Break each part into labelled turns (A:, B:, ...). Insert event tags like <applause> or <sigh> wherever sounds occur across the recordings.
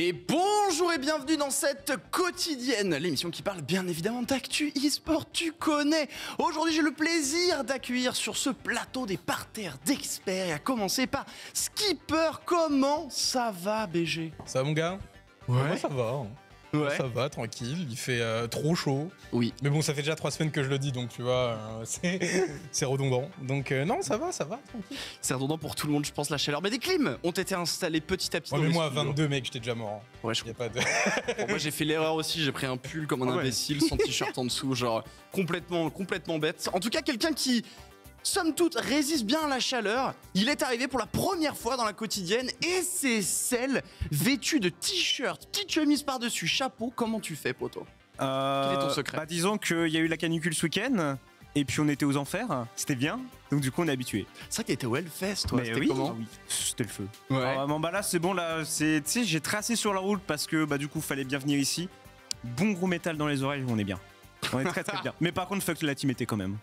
A: Et bonjour et bienvenue dans cette quotidienne, l'émission qui parle bien évidemment d'actu e-sport, tu connais. Aujourd'hui, j'ai le plaisir d'accueillir sur ce plateau des parterres d'experts et à commencer par Skipper. Comment ça va, BG
B: Ça va, mon gars Ouais, ça va. Hein. Ça va, tranquille. Il fait euh, trop chaud. Oui. Mais bon, ça fait déjà trois semaines que je le dis, donc tu vois, euh, <laughs> c'est redondant. Donc euh, non, ça va, ça va, tranquille. C'est redondant pour tout le monde, je pense, la chaleur. Mais des clims ont été installés petit à petit. Ouais, mais moi, à 22, mec, j'étais déjà mort. Hein. Ouais, je pas de...
A: <laughs> <laughs> moi, j'ai fait l'erreur aussi. J'ai pris un pull comme un ah imbécile, sans t-shirt en dessous, genre complètement, complètement bête. En tout cas, quelqu'un qui somme toute, résiste bien à la chaleur. Il est arrivé pour la première fois dans la quotidienne et c'est celle vêtue de t-shirt, petite chemise par-dessus, chapeau. Comment tu fais, poto
C: euh, Quel est ton secret bah, Disons qu'il y a eu la canicule ce week-end. Et puis on était aux enfers, c'était bien, donc du coup on est habitué. C'est vrai que était au Hellfest, toi, c'était comment ah C'était le feu. Ouais. Ah, bah là c'est bon, là, tu sais, j'ai tracé sur la route parce que bah du coup fallait bien venir ici. Bon gros métal dans les oreilles, on est bien. On est très très <laughs> bien. Mais par contre, fuck la team était quand même.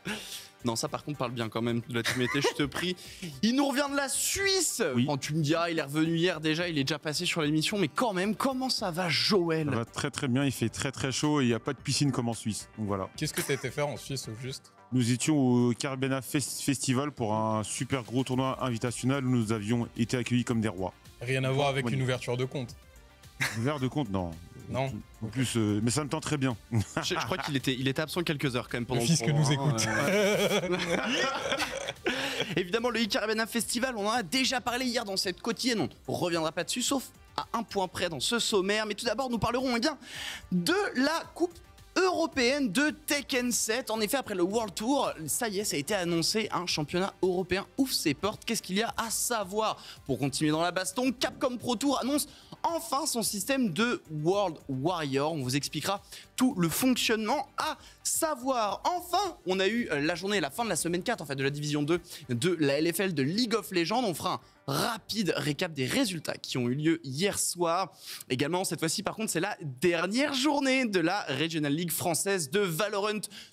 C: Non, ça par contre parle bien quand même de la team je te prie. Il nous revient de la Suisse.
A: quand tu me il est revenu hier déjà, il est déjà passé sur l'émission, mais quand même, comment ça va Joël
D: Ça va très très bien, il fait très très chaud et il n'y a pas de piscine comme en Suisse. Donc voilà.
B: Qu'est-ce que tu été faire en Suisse au juste
D: nous étions au Carabena Festival pour un super gros tournoi invitationnel où nous avions été accueillis comme des rois.
B: Rien à voir avec une ouverture de compte.
D: ouverture de compte, non. Non. En plus, euh, mais ça me tend très bien. Je, crois qu'il était, absent quelques heures quand même pendant le fils que nous écoute.
A: <laughs> Évidemment, le Icarabena Festival, on en a déjà parlé hier dans cette quotidienne. On ne reviendra pas dessus, sauf à un point près dans ce sommaire. Mais tout d'abord, nous parlerons eh bien, de la Coupe européenne de Tekken 7. En effet, après le World Tour, ça y est, ça a été annoncé, un championnat européen ouvre ses portes. Qu'est-ce qu'il y a à savoir Pour continuer dans la baston, Capcom Pro Tour annonce enfin son système de World Warrior. On vous expliquera tout le fonctionnement à savoir. Enfin, on a eu euh, la journée, la fin de la semaine 4 en fait de la division 2 de la LFL de League of Legends. On fera un rapide récap des résultats qui ont eu lieu hier soir. Également, cette fois-ci, par contre, c'est la dernière journée de la Regional League française de Valorant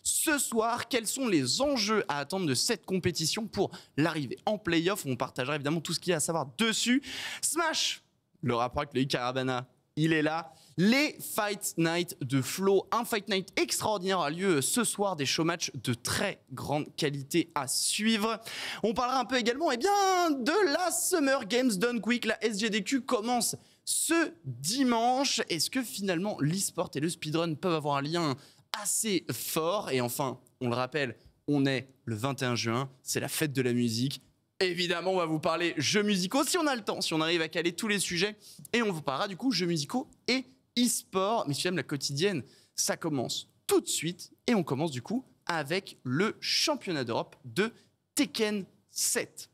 A: ce soir. Quels sont les enjeux à attendre de cette compétition pour l'arrivée en playoff On partagera évidemment tout ce qu'il y a à savoir dessus. Smash le rapport le Carabana, il est là. Les Fight Night de Flo, un Fight Night extraordinaire a lieu ce soir, des matchs de très grande qualité à suivre. On parlera un peu également eh bien, de la Summer Games Done Quick, la SGDQ commence ce dimanche. Est-ce que finalement le et le speedrun peuvent avoir un lien assez fort Et enfin, on le rappelle, on est le 21 juin, c'est la fête de la musique, Évidemment, on va vous parler jeux musicaux si on a le temps, si on arrive à caler tous les sujets. Et on vous parlera du coup jeux musicaux et e-sport. Mais si même la quotidienne, ça commence tout de suite. Et on commence du coup avec le championnat d'Europe de Tekken 7.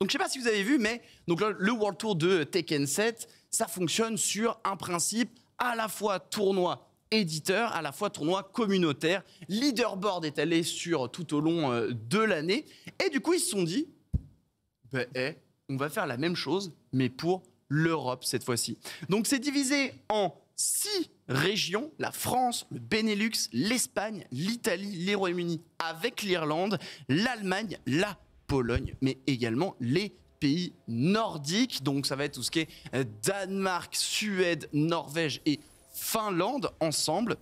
A: Donc je ne sais pas si vous avez vu, mais donc le World Tour de Tekken 7, ça fonctionne sur un principe à la fois tournoi éditeur, à la fois tournoi communautaire. Leaderboard est allé sur tout au long euh, de l'année. Et du coup, ils se sont dit, ben, eh, on va faire la même chose, mais pour l'Europe cette fois-ci. Donc c'est divisé en six régions, la France, le Benelux, l'Espagne, l'Italie, les Royaumes-Unis avec l'Irlande, l'Allemagne, la Pologne, mais également les pays nordiques. Donc ça va être tout ce qui est euh, Danemark, Suède, Norvège et Finlande ensemble.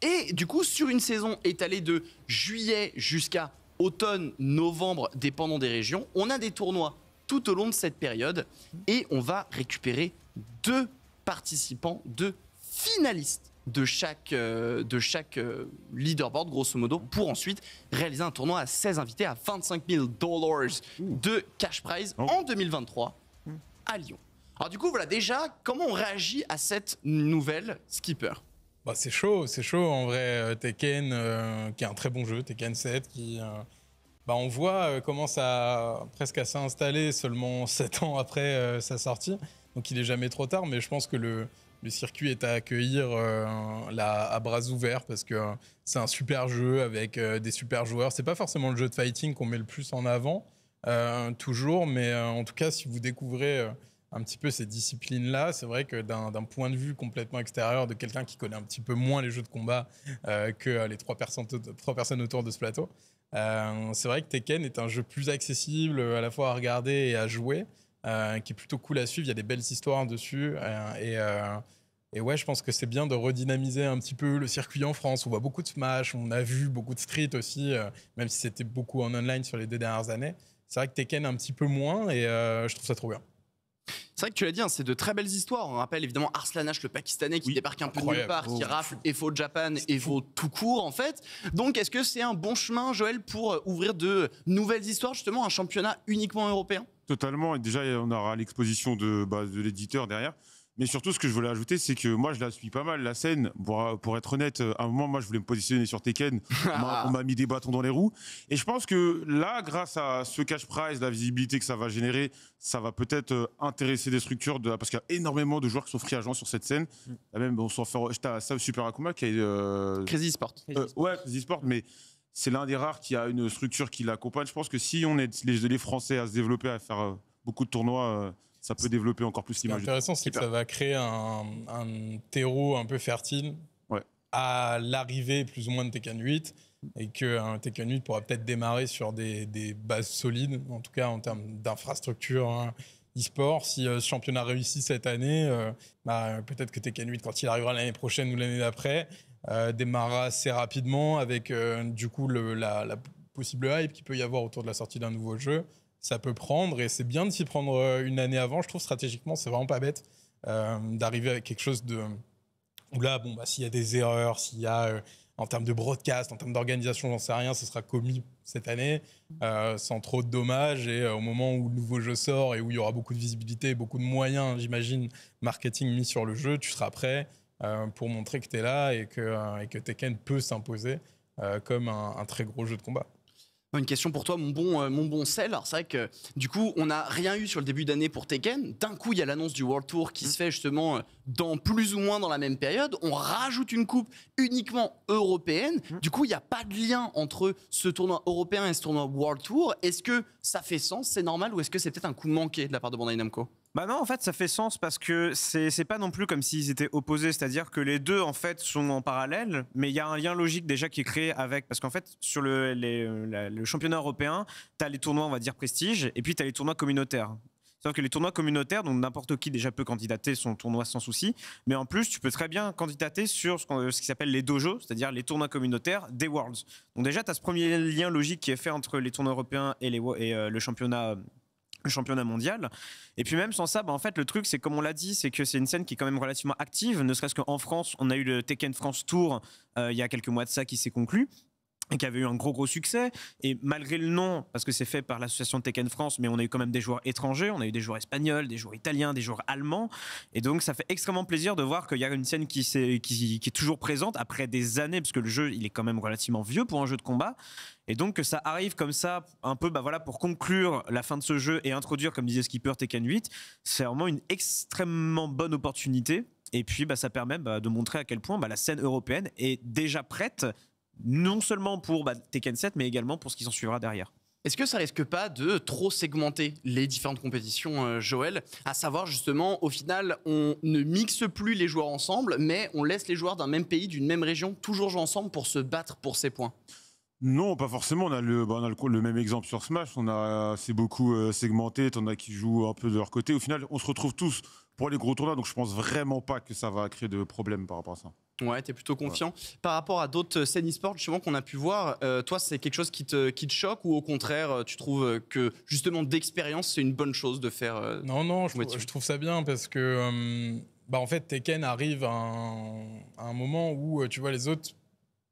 A: Et du coup, sur une saison étalée de juillet jusqu'à automne, novembre, dépendant des régions. On a des tournois tout au long de cette période et on va récupérer deux participants, deux finalistes de chaque, euh, de chaque euh, leaderboard, grosso modo, pour ensuite réaliser un tournoi à 16 invités à 25 000 dollars de cash prize oh. en 2023 à Lyon. Alors du coup, voilà déjà comment on réagit à cette nouvelle
B: skipper. Bah, c'est chaud, c'est chaud en vrai. Euh, Tekken, euh, qui est un très bon jeu, Tekken 7, qui. Euh, bah, on voit comment ça presque à s'installer seulement 7 <laughs> ans après sa sortie. Donc il est jamais trop tard, mais je pense que le, le circuit est à accueillir la à bras ouverts parce que c'est un super jeu avec des super joueurs. C'est pas forcément le jeu de fighting qu'on met le plus en avant toujours, mais en tout cas si vous découvrez un petit peu ces disciplines-là. C'est vrai que d'un point de vue complètement extérieur, de quelqu'un qui connaît un petit peu moins les jeux de combat euh, que euh, les trois personnes, autour de ce plateau, euh, c'est vrai que Tekken est un jeu plus accessible à la fois à regarder et à jouer, qui est plutôt cool à suivre. Il y a des belles histoires dessus. et, et ouais, je pense que c'est bien de redynamiser un petit peu le circuit en France. On voit beaucoup de Smash, on a vu beaucoup de Street aussi, même si c'était beaucoup en online sur les deux dernières années. C'est vrai que Tekken un petit peu moins et je trouve ça trop bien.
A: C'est vrai que tu l'as dit, hein, c'est de très belles histoires. On rappelle évidemment Arslanash, le Pakistanais, qui débarque un peu de nulle part, qui rafle EFO Japan, EFO tout court, en fait. Donc, est-ce que c'est un bon chemin, Joël, pour euh, ouvrir de nouvelles histoires, justement, un championnat uniquement européen
D: Totalement. Et déjà, on aura l'exposition de, bah, de l'éditeur derrière. Mais surtout, ce que je voulais ajouter, c'est que moi, je la suis pas mal, la scène. Pour, être honnête, euh, à un moment, moi, je voulais me positionner sur Tekken. <laughs> on m'a mis des bâtons dans les roues. Et je pense que là, grâce à ce cash prize, la visibilité que ça va générer, ça va peut-être euh, intéresser des structures, de, parce qu'il y a énormément de joueurs qui sont free agents sur cette scène. Mm. même, on s'en fait. as Super Akuma qui est. Euh, Crazy Sport. ouais, Crazy Sport, mais c'est l'un des rares qui a une structure qui l'accompagne. Je pense que si on aide les Français à se développer, à faire beaucoup de tournois ça peut développer encore plus l'image. Ce
B: intéressant, c'est que ça va créer un, terreau un peu fertile à l'arrivée plus ou moins de Tekken 8 et que euh, Tekken 8 pourra peut-être démarrer sur des, bases solides, en tout cas en termes d'infrastructure. Hein, e-sport. Si euh, ce championnat réussit cette année, euh, bah, peut-être que Tekken 8, quand il arrivera l'année prochaine ou l'année d'après, démarrera assez rapidement avec du coup la, la, possible hype qu'il peut y avoir autour de la sortie d'un nouveau jeu ça peut prendre et c'est bien de s'y prendre euh, une année avant. Je trouve stratégiquement, c'est vraiment pas bête euh, d'arriver avec quelque chose de. Où là, bon, bah, s'il y a des erreurs, s'il y a. Euh, en termes de broadcast, en termes d'organisation, j'en sais rien, ce sera commis cette année sans trop de dommages. Et au moment où le nouveau jeu sort et où il y aura beaucoup de visibilité, beaucoup de moyens, hein, j'imagine, marketing mis sur le jeu, tu seras prêt pour montrer que tu es là et que, et que Tekken peut s'imposer comme un, très gros jeu de combat. Une question pour toi, mon bon, euh, mon
A: bon sel. Alors, c'est vrai que du coup, on n'a rien eu sur le début d'année pour Tekken. D'un coup, il y a l'annonce du World Tour qui mm. se fait justement euh, dans plus ou moins dans la même période. On rajoute une coupe uniquement européenne. Mm. Du coup, il n'y a pas de lien entre ce tournoi européen et ce tournoi World Tour. Est-ce que ça fait sens C'est normal ou est-ce que c'est peut-être un coup manqué de la part de Bandai Namco
C: bah non, en fait, ça fait sens parce que c'est pas non plus comme s'ils étaient opposés, c'est-à-dire que les deux, en fait, sont en parallèle, mais il y a un lien logique déjà qui est créé avec. Parce qu'en fait, sur le, euh, le championnat européen, tu as les tournois, on va dire, prestige, et puis tu as les tournois communautaires. Sauf que les tournois communautaires, donc n'importe qui déjà peut candidater son tournoi sans souci, mais en plus, tu peux très bien candidater sur ce, ce qui s'appelle les dojos, c'est-à-dire les tournois communautaires des Worlds. Donc déjà, tu as ce premier lien logique qui est fait entre les tournois européens et, les, et euh, le championnat euh, championnat mondial. Et puis même sans ça, bah, en fait, le truc, c'est comme on l'a dit, c'est que c'est une scène qui est quand même relativement active, ne serait-ce qu'en France, on a eu le Tekken France Tour euh, il y a quelques mois de ça qui s'est conclu et qui avait eu un gros gros succès et malgré le nom parce que c'est fait par l'association Tekken France mais on a eu quand même des joueurs étrangers on a eu des joueurs espagnols des joueurs italiens des joueurs allemands et donc ça fait extrêmement plaisir de voir qu'il y a une scène qui, est, qui, est toujours présente après des années parce que le jeu il est quand même relativement vieux pour un jeu de combat et donc que ça arrive comme ça, un peu, bah voilà, pour conclure la fin de ce jeu et introduire, comme disait Skipper, Tekken 8, c'est vraiment une extrêmement bonne opportunité. Et puis, bah, ça permet bah, de montrer à quel point bah, la scène européenne est déjà prête non seulement pour bah, Tekken 7, mais également pour ce qui s'en suivra derrière. Est-ce que ça risque pas de trop segmenter les différentes
A: compétitions, euh, Joël À savoir justement, au final, on ne mixe plus les joueurs ensemble, mais on laisse les joueurs d'un même pays, d'une même région, toujours jouer ensemble pour se battre pour ces points.
D: Non, pas forcément. On a le, bah, même exemple sur Smash. On a c'est beaucoup euh, segmenté. T'en as qui jouent un peu de leur côté. Au final, on se retrouve tous pour les gros tournois. Donc, je pense vraiment pas que ça va créer de problèmes par rapport à ça.
A: Ouais, t'es plutôt confiant. Par rapport à d'autres euh, scènes e-sport, justement, qu'on a pu voir, euh, toi, c'est quelque chose qui te, qui te choque ou au contraire, euh, tu trouves que, justement, d'expérience, c'est une bonne chose de faire
B: Non, non, je, trouve ça bien parce que, bah, en fait, Tekken arrive à un, moment où, tu vois, les autres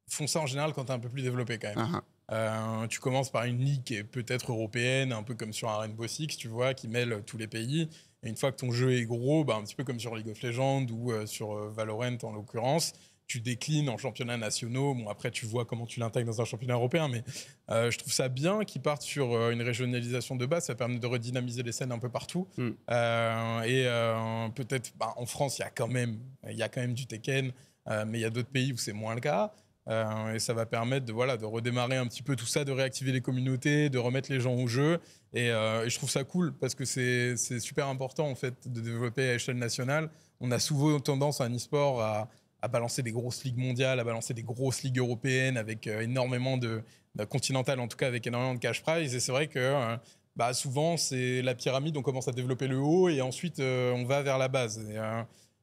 B: font ça en général quand t'es un peu plus développé, quand même. Ah, ah. tu commences par une ligue peut-être européenne, un peu comme sur un Rainbow Six, tu vois, qui mêle tous les pays. Et une fois que ton jeu est gros, bah, un petit peu comme sur League of Legends ou euh, sur euh, Valorant en l'occurrence, tu déclines en championnats nationaux. Bon, après, tu vois comment tu l'intègres dans un championnat européen, mais euh, je trouve ça bien qu'ils partent sur une régionalisation de base. Ça permet de redynamiser les scènes un peu partout. Hmm. et peut-être, bah, en France, il y a quand même, il y a quand même du Tekken, mais il y a d'autres pays où c'est moins le cas. Euh, et ça va permettre de, voilà, de redémarrer un petit peu tout ça, de réactiver les communautés, de remettre les gens au jeu. Et, euh, je trouve ça cool parce que c'est super important en fait de développer à échelle nationale. On a souvent tendance à un e-sport à, à, balancer des grosses ligues mondiales, à balancer des grosses ligues européennes avec euh, énormément de, de bah, continentales, en tout cas avec énormément de cash prize. Et c'est vrai que bah, souvent c'est la pyramide, on commence à développer le haut et ensuite on va vers la base.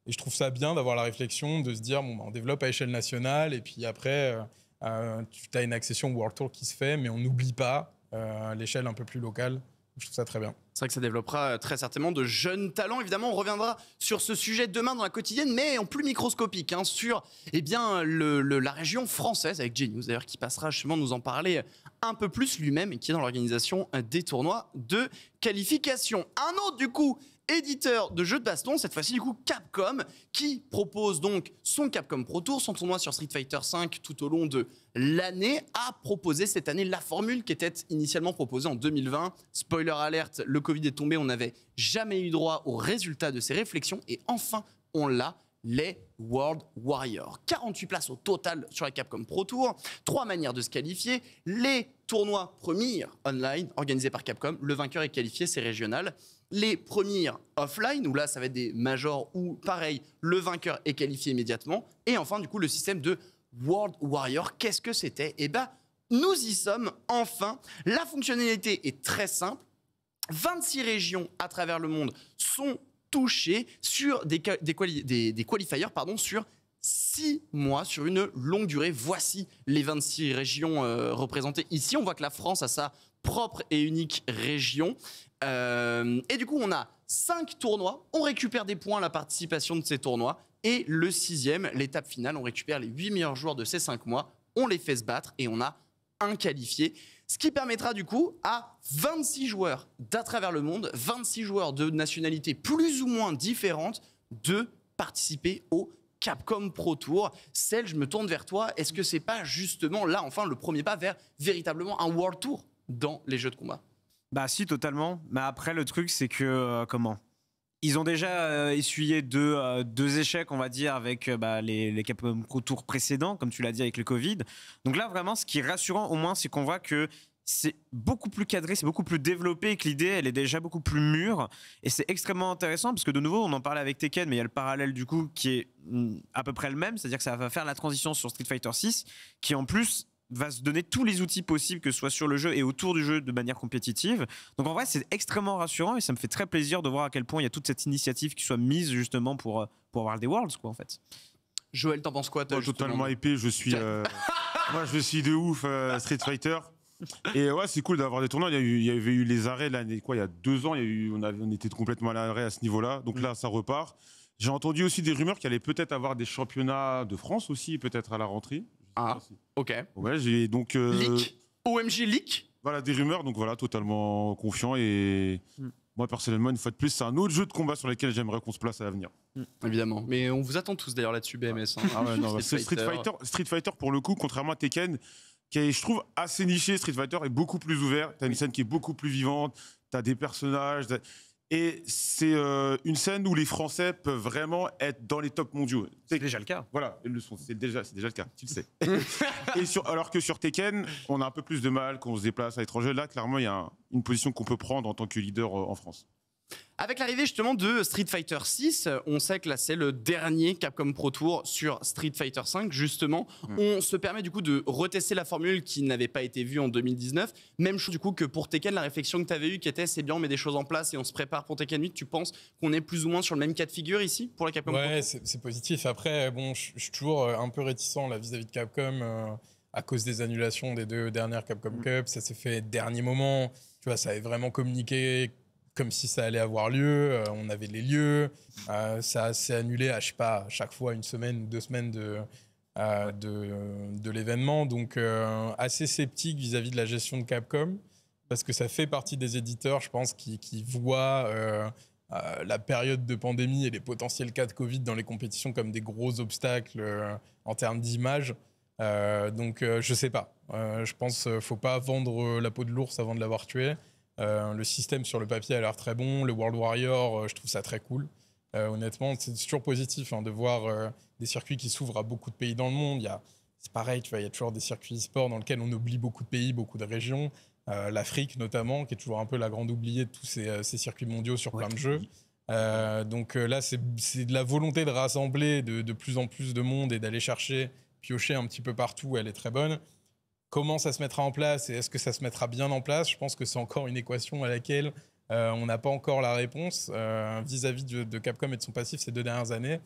B: Et je trouve ça bien d'avoir la réflexion de se dire, bon, bah, on développe à échelle nationale, et puis après, euh, euh, tu as une accession World Tour qui se fait, mais on n'oublie pas euh, l'échelle un peu plus locale. Je trouve ça très bien. C'est vrai que ça développera
A: très certainement de jeunes talents. Évidemment, on reviendra sur ce sujet demain dans la quotidienne, mais en plus microscopique, hein, sur eh bien, la région française, avec Genius d'ailleurs, qui passera justement nous en parler un peu plus lui-même, et qui est dans l'organisation des tournois de qualification. Un autre, du coup, éditeur de jeux de baston, cette fois-ci du coup Capcom, qui propose donc son Capcom Pro Tour, son tournoi sur Street Fighter V tout au long de l'année, a proposé cette année la formule qui était initialement proposée en 2020. Spoiler alerte, le Covid est tombé, on n'avait jamais eu droit aux résultats de ces réflexions et enfin on l'a les World Warriors. 48 places au total sur la Capcom Pro Tour, trois manières de se qualifier, les tournois premiers online organisés par Capcom, le vainqueur est qualifié, c'est régional. Les premières offline, où là ça va être des majors ou pareil, le vainqueur est qualifié immédiatement. Et enfin du coup le système de World Warrior, qu'est-ce que c'était Eh bien nous y sommes enfin. La fonctionnalité est très simple. 26 régions à travers le monde sont touchées sur des, des, qualifiers pardon, sur 6 mois sur une longue durée. Voici les 26 régions euh, représentées ici. On voit que la France a ça propre et unique région. Euh, et du coup, on a cinq tournois. On récupère des points à la participation de ces tournois. Et le sixième, l'étape finale, on récupère les huit meilleurs joueurs de ces cinq mois. On les fait se battre et on a un qualifié. Ce qui permettra du coup à 26 joueurs d'à travers le monde, 26 joueurs de nationalités plus ou moins différentes, de participer au Capcom Pro Tour. Celle, je me tourne vers toi. Est-ce que c'est pas justement là, enfin, le premier pas vers véritablement un World
C: Tour dans les jeux de combat. Bah si, totalement. Mais après, le truc, c'est que euh, comment ils ont déjà euh, essuyé deux, euh, deux, échecs, on va dire, avec bah, les, les Capcom Tour précédents, comme tu l'as dit avec le Covid. Donc là, vraiment, ce qui est rassurant au moins, c'est qu'on voit que c'est beaucoup plus cadré, c'est beaucoup plus développé et que l'idée, elle est déjà beaucoup plus mûre. Et c'est extrêmement intéressant parce que de nouveau, on en parlait avec Tekken, mais il y a le parallèle du coup qui est mm, à peu près le même, c'est-à-dire que ça va faire la transition sur Street Fighter 6, qui en plus va se donner tous les outils possibles, que ce soit sur le jeu et autour du jeu de manière compétitive. Donc en vrai, c'est extrêmement rassurant et ça me fait très plaisir de voir à quel point il y a toute cette initiative qui soit mise justement pour, euh, pour avoir des Worlds, quoi, en fait. Joël, t'en penses quoi totalement épais, je suis. Euh, <laughs> moi, je suis de ouf euh, Street Fighter.
D: Et ouais, c'est cool d'avoir des tournois. Il y, avait eu les arrêts l'année quoi, il y a deux ans. Il y on, on était complètement à l'arrêt à ce niveau-là. Donc mm. là, ça repart. J'ai entendu aussi des rumeurs qu'il allait peut-être avoir des championnats de France aussi, peut-être à la rentrée. Ah, ok. Ouais, j'ai donc. Euh, leak OMG leak Voilà, des rumeurs, donc voilà, totalement confiant et. Hmm. Moi, personnellement, une fois de plus, c'est un autre jeu de combat sur lequel j'aimerais qu'on se place à l'avenir. Hmm. Évidemment. Mais on vous attend tous d'ailleurs là-dessus, BMS. Hein. Ah <laughs> Street, Fighter. Street, Fighter, pour le coup, contrairement à Tekken, qui est, je trouve, assez niché, Street Fighter est beaucoup plus ouvert. T'as une scène qui est beaucoup plus vivante, t'as des personnages. Et c'est euh, une scène où les Français peuvent vraiment être dans les tops mondiaux. C'est déjà le cas. Voilà, c'est déjà, le cas, tu le sais. <laughs> et alors que sur Tekken, on a un peu plus de mal qu'on se déplace à l'étranger. Là, clairement, il y a une position qu'on peut prendre en tant que leader euh, en France.
A: Avec l'arrivée justement de Street Fighter 6, on sait que là c'est le dernier Capcom Pro Tour sur Street Fighter 5 justement. Mm. On se permet du coup de retester la formule qui n'avait pas été vue en 2019. Même chose du coup que pour Tekken, la réflexion que tu avais eue qui était c'est bien on met des choses en place et on se prépare pour Tekken 8. Tu penses qu'on est plus ou moins sur le même cas de figure ici pour la Capcom ouais, Ouais,
B: c'est positif. Après, bon, je suis toujours euh, un peu réticent là vis-à-vis de Capcom euh, à cause des annulations des deux dernières Capcom mm. Cup. Ça s'est fait dernier moment. Tu vois, ça avait vraiment communiqué comme si ça allait avoir lieu, euh, on avait les lieux, euh, ça s'est annulé à, sais pas, chaque fois une semaine ou deux semaines euh, de, de, l'événement. Donc, assez sceptique vis-à-vis de la gestion de Capcom, parce que ça fait partie des éditeurs, je pense, qui, qui voient la période de pandémie et les potentiels cas de Covid dans les compétitions comme des gros obstacles en termes d'image. donc je sais pas. je pense faut pas vendre la peau de l'ours avant de l'avoir tué. Euh, le système sur le papier a l'air très bon. Le World Warrior, euh, je trouve ça très cool. Euh, honnêtement, c'est toujours positif hein, de voir des circuits qui s'ouvrent à beaucoup de pays dans le monde. c'est pareil, il y a toujours des circuits e-sport dans lesquels on oublie beaucoup de pays, beaucoup de régions, l'Afrique notamment, qui est toujours un peu la grande oubliée de tous ces, circuits mondiaux sur plein de jeux. donc là, c'est de la volonté de rassembler de, de, plus en plus de monde et d'aller chercher, piocher un petit peu partout, elle est très bonne. Comment ça se mettra en place et est-ce que ça se mettra bien en place Je pense que c'est encore une équation à laquelle euh, on n'a pas encore la réponse euh, vis-à-vis de, Capcom et de son passif ces deux dernières années.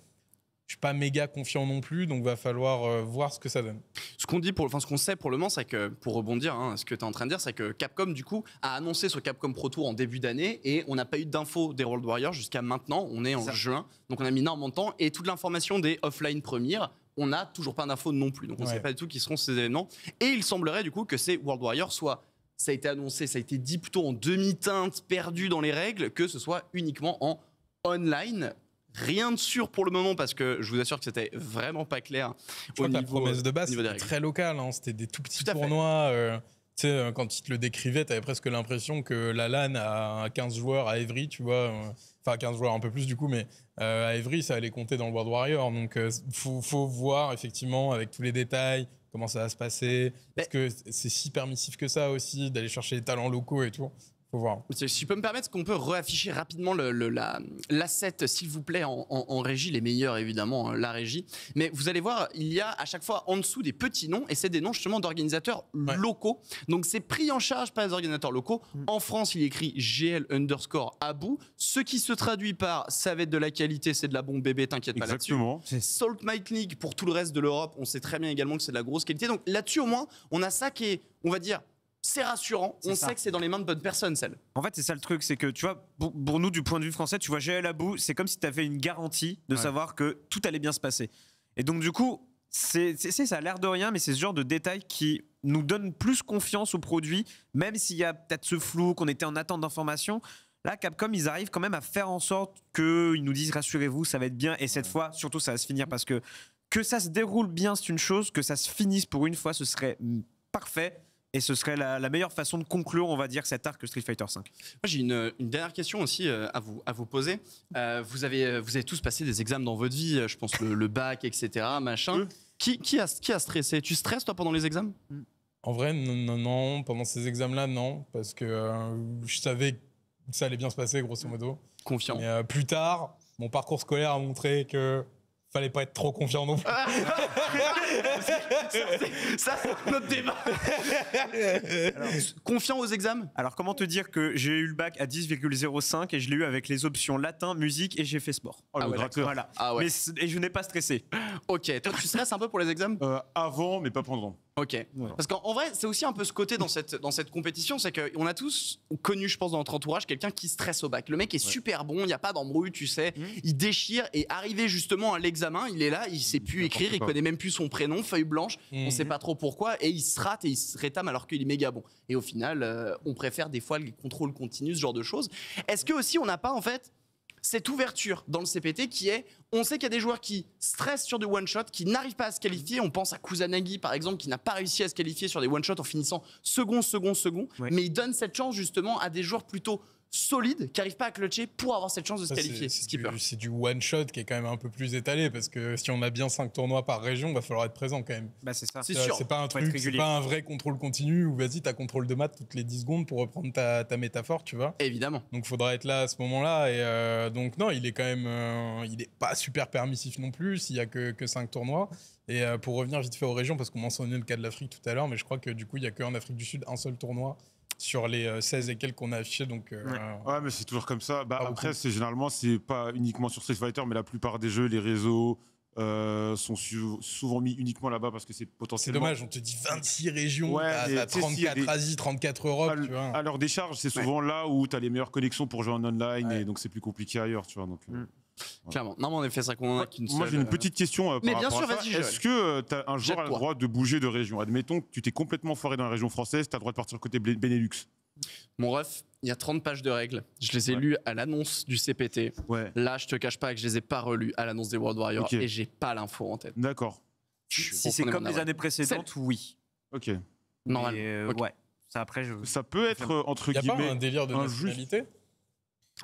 B: Je suis pas méga confiant non plus, donc il va falloir euh, voir ce que ça donne.
A: Ce qu'on dit, pour, enfin ce qu'on sait pour le moment, c'est que pour rebondir, hein, ce que tu es en train de dire, c'est que Capcom du coup a annoncé ce Capcom Pro Tour en début d'année et on n'a pas eu d'infos des World Warriors jusqu'à maintenant. On est en juin, donc on a mis énormément de temps et toute l'information des offline premières on n'a toujours pas d'infos non plus. Donc on ne sait pas du tout qui seront ces événements. Et il semblerait du coup que c'est World Warrior soit ça a été annoncé, ça a été dit plutôt en demi-teinte, perdu dans les règles, que ce soit
B: uniquement en online.
A: Rien de sûr pour le moment parce que je vous assure que c'était vraiment pas clair. au niveau, la promesse de base c'était très
B: local, hein. c'était des tout petits tournois. Euh, tu sais, quand il te le décrivait, t'avais presque l'impression que la LAN a 15 joueurs à Evry, tu vois, euh, enfin 15 joueurs un peu plus du coup, mais euh, à Evry, ça allait compter dans le World Warrior. Donc, euh, faut, voir effectivement avec tous les détails comment ça va se passer. Est-ce que c'est si permissif que ça aussi d'aller chercher les talents locaux et tout. Si je peux me permettre, est-ce qu'on peut réafficher rapidement
A: l'asset, le, s'il vous plaît, en, régie, les meilleurs évidemment, hein, la régie. Mais vous allez voir, il y a à chaque fois en dessous des petits noms, et c'est des noms justement d'organisateurs locaux. Donc c'est pris en charge par les organisateurs locaux. Mm. En France, il écrit GL underscore à bout, ce qui se traduit par ça va être de la qualité, c'est de la bombe bébé, t'inquiète pas là-dessus. Exactement. Salt Mike League, pour tout le reste de l'Europe, on sait très bien également que c'est de la grosse qualité. Donc là-dessus, au moins, on a ça qui est, on va dire, c'est rassurant. On sait que
C: c'est dans les mains de bonnes personnes, celle. En fait, c'est ça le truc, c'est que tu vois, pour, nous, du point de vue français, tu vois, la boue, c'est comme si tu avais une garantie de savoir que tout allait bien se passer. Et donc, du coup, c'est ça a l'air de rien, mais c'est ce genre de détails qui nous donne plus confiance au produit, même s'il y a peut-être ce flou, qu'on était en attente d'informations. Là, Capcom, ils arrivent quand même à faire en sorte qu'ils nous disent rassurez-vous, ça va être bien. Et cette fois, surtout, ça va se finir parce que que ça se déroule bien, c'est une chose, que ça se finisse pour une fois, ce serait mm, parfait. Et ce serait la, meilleure façon de conclure, on va dire, cet arc Street Fighter V. Moi, j'ai une, dernière question aussi euh, à,
A: vous, à vous poser. Euh, vous, avez, euh, vous avez tous passé des examens dans votre vie, je pense le, bac, etc., machin. Mmh.
B: Qui, qui, a, qui a stressé Tu stresses, toi, pendant les examens En vrai, non, non, pendant ces examens-là, non, parce que je savais que ça allait bien se passer, grosso modo. Confiant. Mais plus tard, mon parcours scolaire a montré que fallait pas être trop confiant non plus. <laughs>
A: ça, c'est notre débat.
C: confiant aux examens Alors, comment te dire que j'ai eu le bac à 10,05 et je l'ai eu avec les options latin, musique et j'ai fait sport. Oh, ah voilà. Ah mais, et je n'ai pas stressé. Ok.
A: tu stresses un peu pour les examens euh, Avant, mais pas pendant. Ok. Parce qu'en vrai, c'est aussi un peu ce côté dans cette, dans cette compétition, c'est qu'on a tous connu, je pense, dans notre entourage, quelqu'un qui stresse au bac. Le mec est super bon, il n'y a pas d'embrouille, tu sais, mmh. il déchire et arrivé justement à l'examen, il est là, il sait plus écrire, il connaît même plus son prénom non feuille blanche, on on sait mhm. pas trop pourquoi, et il se rate et il se rétame alors qu'il est méga bon. Et au final, euh, on préfère des fois le contrôle continu, ce genre de choses. Est-ce que aussi on n'a pas en fait cette ouverture dans le CPT qui est on sait qu'il y a des joueurs qui stressent sur des one shot, qui n'arrivent pas à se qualifier. On pense à Kusanagi par exemple qui n'a pas réussi à se qualifier sur des one shot en finissant second, second, second. Mais il donne cette chance justement à des joueurs plutôt solide qui n'arrive pas à clutcher pour
B: avoir cette chance de se qualifier. C'est du, one shot qui est quand même un peu plus étalé parce que si on a bien cinq tournois par région, il va falloir être présent quand même. Bah c'est ça. C'est pas un truc, c'est pas un vrai contrôle continu où vas-y, t'as contrôle de maths toutes les 10 secondes pour reprendre ta, métaphore, tu vois. Évidemment. Donc il faudra être là à ce moment-là et euh, donc non, il est quand même euh, il est pas super permissif non plus, s'il y a que que tournois. Et euh, pour revenir vite fait aux régions, parce qu'on mentionnait le cas de l'Afrique tout à l'heure, mais je crois que du coup, il y a qu'en Afrique du Sud un seul tournoi sur les 16 euh, et quelques qu'on a affichés. Donc, euh,
D: ouais. mais c'est toujours comme ça. Bah, après, c'est généralement, c'est pas uniquement sur Street Fighter, mais la plupart des jeux, les réseaux. Euh, sont souvent mis uniquement là-bas parce que c'est potentiellement. C'est dommage, on te
B: dit 26 régions, ouais, 34 Asie, 34 Europe.
D: Alors des charges, c'est souvent là où t'as les meilleures connexions pour jouer en online et donc c'est plus compliqué ailleurs, tu vois. Donc, mm. Clairement. Non, en effet, ça une Moi, j'ai une petite euh. question euh, à Est-ce que tu euh, t'as un joueur le droit de bouger de région Admettons que tu t'es complètement foiré dans la région française, t'as le droit de partir côté Benelux. Mon ref, il y a 30 pages de règles. Je les ai lues à l'annonce
A: du CPT. Ouais. Là, je te cache pas que je les ai pas relues à l'annonce des World Warriors et j'ai pas l'info en tête.
D: D'accord. Si
C: c'est comme les années précédentes, oui. Ok. Normal. Ouais.
D: Ça, après, je... Ça peut être entre Il y a pas un délire de